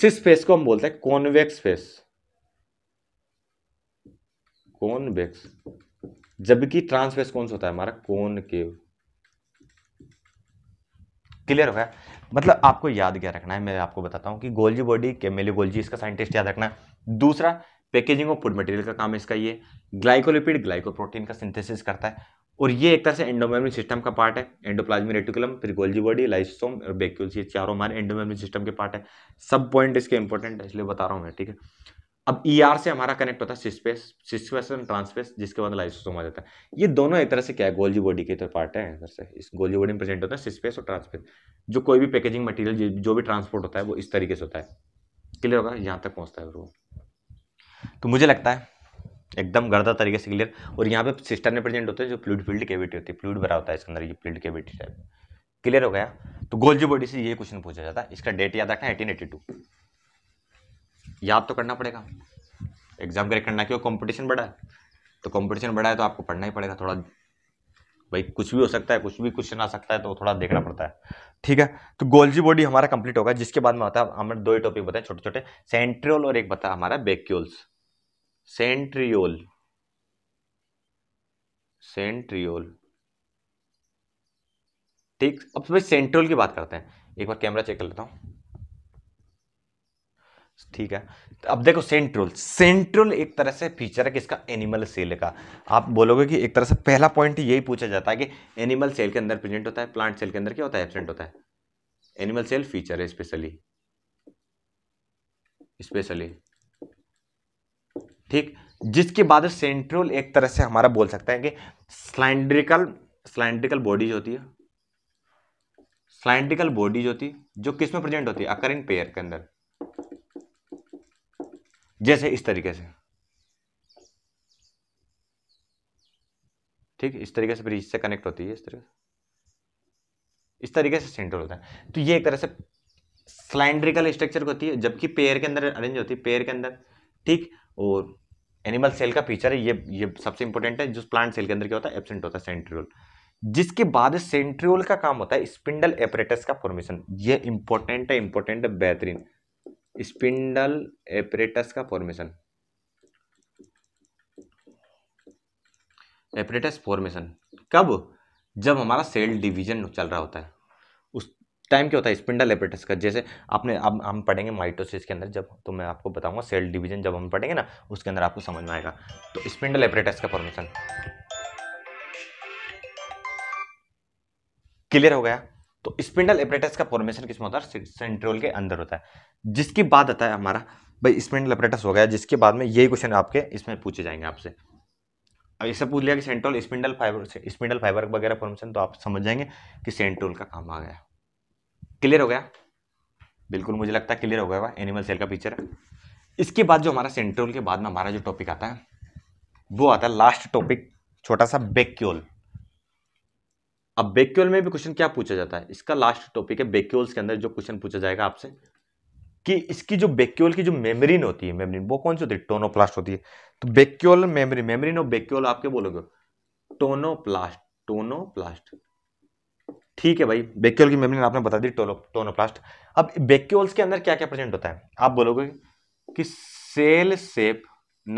सिस फेस को हम बोलते हैं कॉन्वेक्स फेस कॉन्वेक्स जबकि ट्रांसफेस कौन सा होता है हमारा कौन केव क्लियर हो गया मतलब आपको याद क्या रखना है मैं आपको बताता हूँ कि गोल्जी बॉडी केमेली गोल्जी इसका साइंटिस्ट याद रखना दूसरा पैकेजिंग ऑफ फूड मटेरियल का काम इसका ये ग्लाइकोलिपिड ग्लाइकोप्रोटीन का सिंथेसिस करता है और ये एक तरह से एंडोमेमरी सिस्टम का पार्ट है एंडोप्लाज्मिक रेटिकुलम फिर गोल्जी बॉडी लाइसोम और बेक्यूल्स ये चारों हमारे एंडोमेमरी सिस्टम के पार्ट है सब पॉइंट इसके इंपॉर्टेंट है इसलिए बता रहा हूँ मैं ठीक है अब ई e ER से हमारा कनेक्ट होता है सिस्पेस सिस्पेस एंड ट्रांसपेस जिसके बाद लाइसोसोम आ जाता है ये दोनों एक तरह से क्या है गोल्जी बॉडी के तो पार्ट है इधर से इस गोल्जी बॉडी में प्रेजेंट होता है सिस्पेस और ट्रांसपेस जो कोई भी पैकेजिंग मटेरियल जो भी ट्रांसपोर्ट होता है वो इस तरीके से होता है क्लियर होगा यहाँ तक पहुँचता है वो तो मुझे लगता है एकदम गर्दा तरीके से क्लियर और यहाँ पे सिस्टम में प्रेजेंट होते हैं जो फ्लूड फील्ड केविटी होती है फ्लूड भरा होता है इसके अंदर ये फ्लूड केविटी टाइप क्लियर हो गया तो गोल्जी बॉडी से ये क्वेश्चन पूछा जाता है इसका डेट याद रखना एटीन एटी टू याद तो करना पड़ेगा एग्जाम क्रैक करना क्यों कंपटीशन बढ़ा है तो कंपटीशन बढ़ा है तो आपको पढ़ना ही पड़ेगा थोड़ा भाई कुछ भी हो सकता है कुछ भी क्वेश्चन आ सकता है तो थोड़ा देखना पड़ता है ठीक है तो गोल्जी बॉडी हमारा कंप्लीट होगा जिसके बाद में होता है हमारे दो ही टॉपिक बताए छोटे छोटे सेंट्रियोल और एक बताया हमारा बेक्यूल्स सेंट्रियोल सेंट्रियोल ठीक अब तो भाई सेंट्रियोल की बात करते हैं एक बार कैमरा चेक कर लेता हूँ ठीक है तो अब देखो सेंट्रल सेंट्रल एक तरह से फीचर है किसका एनिमल सेल का आप बोलोगे कि एक तरह से पहला पॉइंट यही पूछा जाता है कि एनिमल सेल के अंदर प्रेजेंट होता है प्लांट सेल के अंदर क्या होता है एबसेंट होता है एनिमल सेल फीचर है स्पेशली स्पेशली ठीक जिसके बाद सेंट्रल एक तरह से हमारा बोल सकते हैं कि स्लैंड्रिकल स्लैंड्रिकल बॉडीज होती है स्लैंड्रिकल बॉडीज होती है जो किस में प्रेजेंट होती है अकर इन पेयर के अंदर जैसे इस तरीके से ठीक इस तरीके से ब्रिज से कनेक्ट होती है इस तरीके से इस तरीके से सेंटर होता है तो ये एक तरह से सिलेंड्रिकल स्ट्रक्चर होती है जबकि पेयर के अंदर अरेंज होती है पेयर के अंदर ठीक और एनिमल सेल का फीचर है ये ये सबसे इंपॉर्टेंट है जो प्लांट सेल के अंदर क्या होता है एबसेंट होता है सेंट्रियोल जिसके बाद सेंट्रियोल का काम होता है स्पिंडल एपरेटस का फॉर्मेशन ये इंपॉर्टेंट है इंपॉर्टेंट है बेहतरीन स्पिंडल एपरेटस का फॉर्मेशन एपरेटस फॉर्मेशन कब जब हमारा सेल डिवीजन चल रहा होता है उस टाइम क्या होता है स्पिंडल एपरेटस का जैसे आपने अब हम पढ़ेंगे माइटोसिस के अंदर जब तो मैं आपको बताऊंगा सेल डिवीजन जब हम पढ़ेंगे ना उसके अंदर आपको समझ में आएगा तो स्पिंडल एपरेटस का फॉर्मेशन क्लियर हो गया तो स्पिंडल एपरेटस का फॉर्मेशन किसमें होता है सेंट्रोल के अंदर होता है जिसके बाद आता है हमारा भाई स्पिंडल एपरेटस हो गया जिसके बाद में यही क्वेश्चन आपके इसमें पूछे जाएंगे आपसे अब इससे पूछ लिया कि centriole spindle fibre spindle fibre वगैरह फॉर्मेशन तो आप समझ जाएंगे कि सेंट्रोल का काम आ गया क्लियर हो गया बिल्कुल मुझे लगता है क्लियर हो गया एनिमल सेल का पिक्चर है इसके बाद जो हमारा सेंट्रोल के बाद में हमारा जो टॉपिक आता है वो आता है लास्ट टॉपिक छोटा सा बेक्यूल अब बेक्यूल में भी क्वेश्चन क्या पूछा जाता है इसका लास्ट टॉपिक है बेक्यूल्स के अंदर जो क्वेश्चन पूछा जाएगा आपसे कि इसकी जो बेक्यूल की जो मेमरीन होती है मेमरीन वो कौन सी होती है टोनोप्लास्ट होती है तो बेक्यूल मेमरी मेमरीन और बेक्यूल आपके बोलोगे टोनोप्लास्ट टोनोप्लास्ट ठीक है भाई बेक्यूल की मेमरीन आपने बता दी टोनो टोनोप्लास्ट अब बेक्यूल्स के अंदर क्या क्या प्रेजेंट होता है आप बोलोगे कि सेल सेप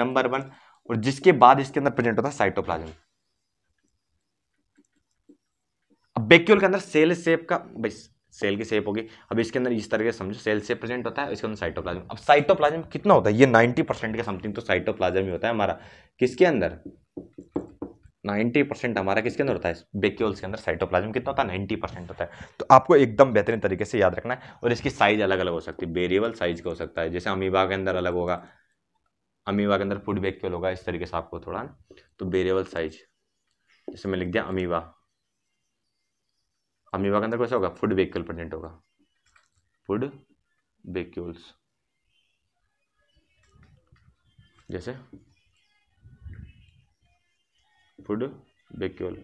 नंबर वन और जिसके बाद इसके अंदर प्रेजेंट होता है साइटोप्लाज्म बेक्यूल के अंदर सेल सेप का भाई सेल की सेप होगी अब इसके अंदर इस तरह के समझो सेल से प्रेजेंट होता है इसके अंदर साइटोप्लाज्म अब साइटोप्लाज्म कितना होता है ये 90 परसेंट का समथिंग तो साइटोप्लाज्म ही होता है हमारा किसके अंदर 90 परसेंट हमारा किसके अंदर होता है बेक्यूल्स के अंदर साइटोप्लाज्म कितना होता है नाइन्टी परसेंट होता है तो आपको एकदम बेहतरीन तरीके से याद रखना है और इसकी साइज अलग अलग हो सकती है वेरिएबल साइज का हो सकता है जैसे अमीबा के अंदर अलग होगा अमीबा के अंदर फूड बेक्यूल होगा इस तरीके से आपको थोड़ा तो वेरिएबल साइज जैसे मैं लिख दिया अमीबा अमीबा के अंदर कैसा होगा फूड वेक्यूल प्रेजेंट होगा फूड वेक्यूल्स जैसे फूड वेक्यूल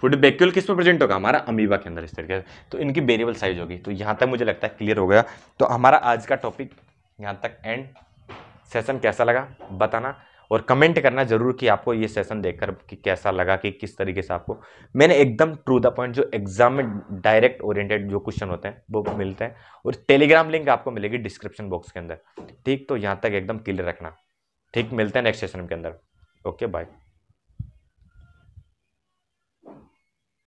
फूड वेक्यूल किस में प्रेजेंट होगा हमारा अमीबा के अंदर इस तरीके से तो इनकी वेरिएबल साइज होगी तो यहाँ तक मुझे लगता है क्लियर हो गया तो हमारा आज का टॉपिक यहाँ तक एंड सेशन कैसा लगा बताना और कमेंट करना ज़रूर कि आपको ये सेशन देखकर कि कैसा लगा कि किस तरीके से आपको मैंने एकदम ट्रू द पॉइंट जो एग्जाम में डायरेक्ट ओरिएंटेड जो क्वेश्चन होते हैं वो मिलते हैं और टेलीग्राम लिंक आपको मिलेगी डिस्क्रिप्शन बॉक्स के अंदर ठीक तो यहाँ तक एकदम क्लियर रखना ठीक मिलते हैं नेक्स्ट सेशन के अंदर ओके बाय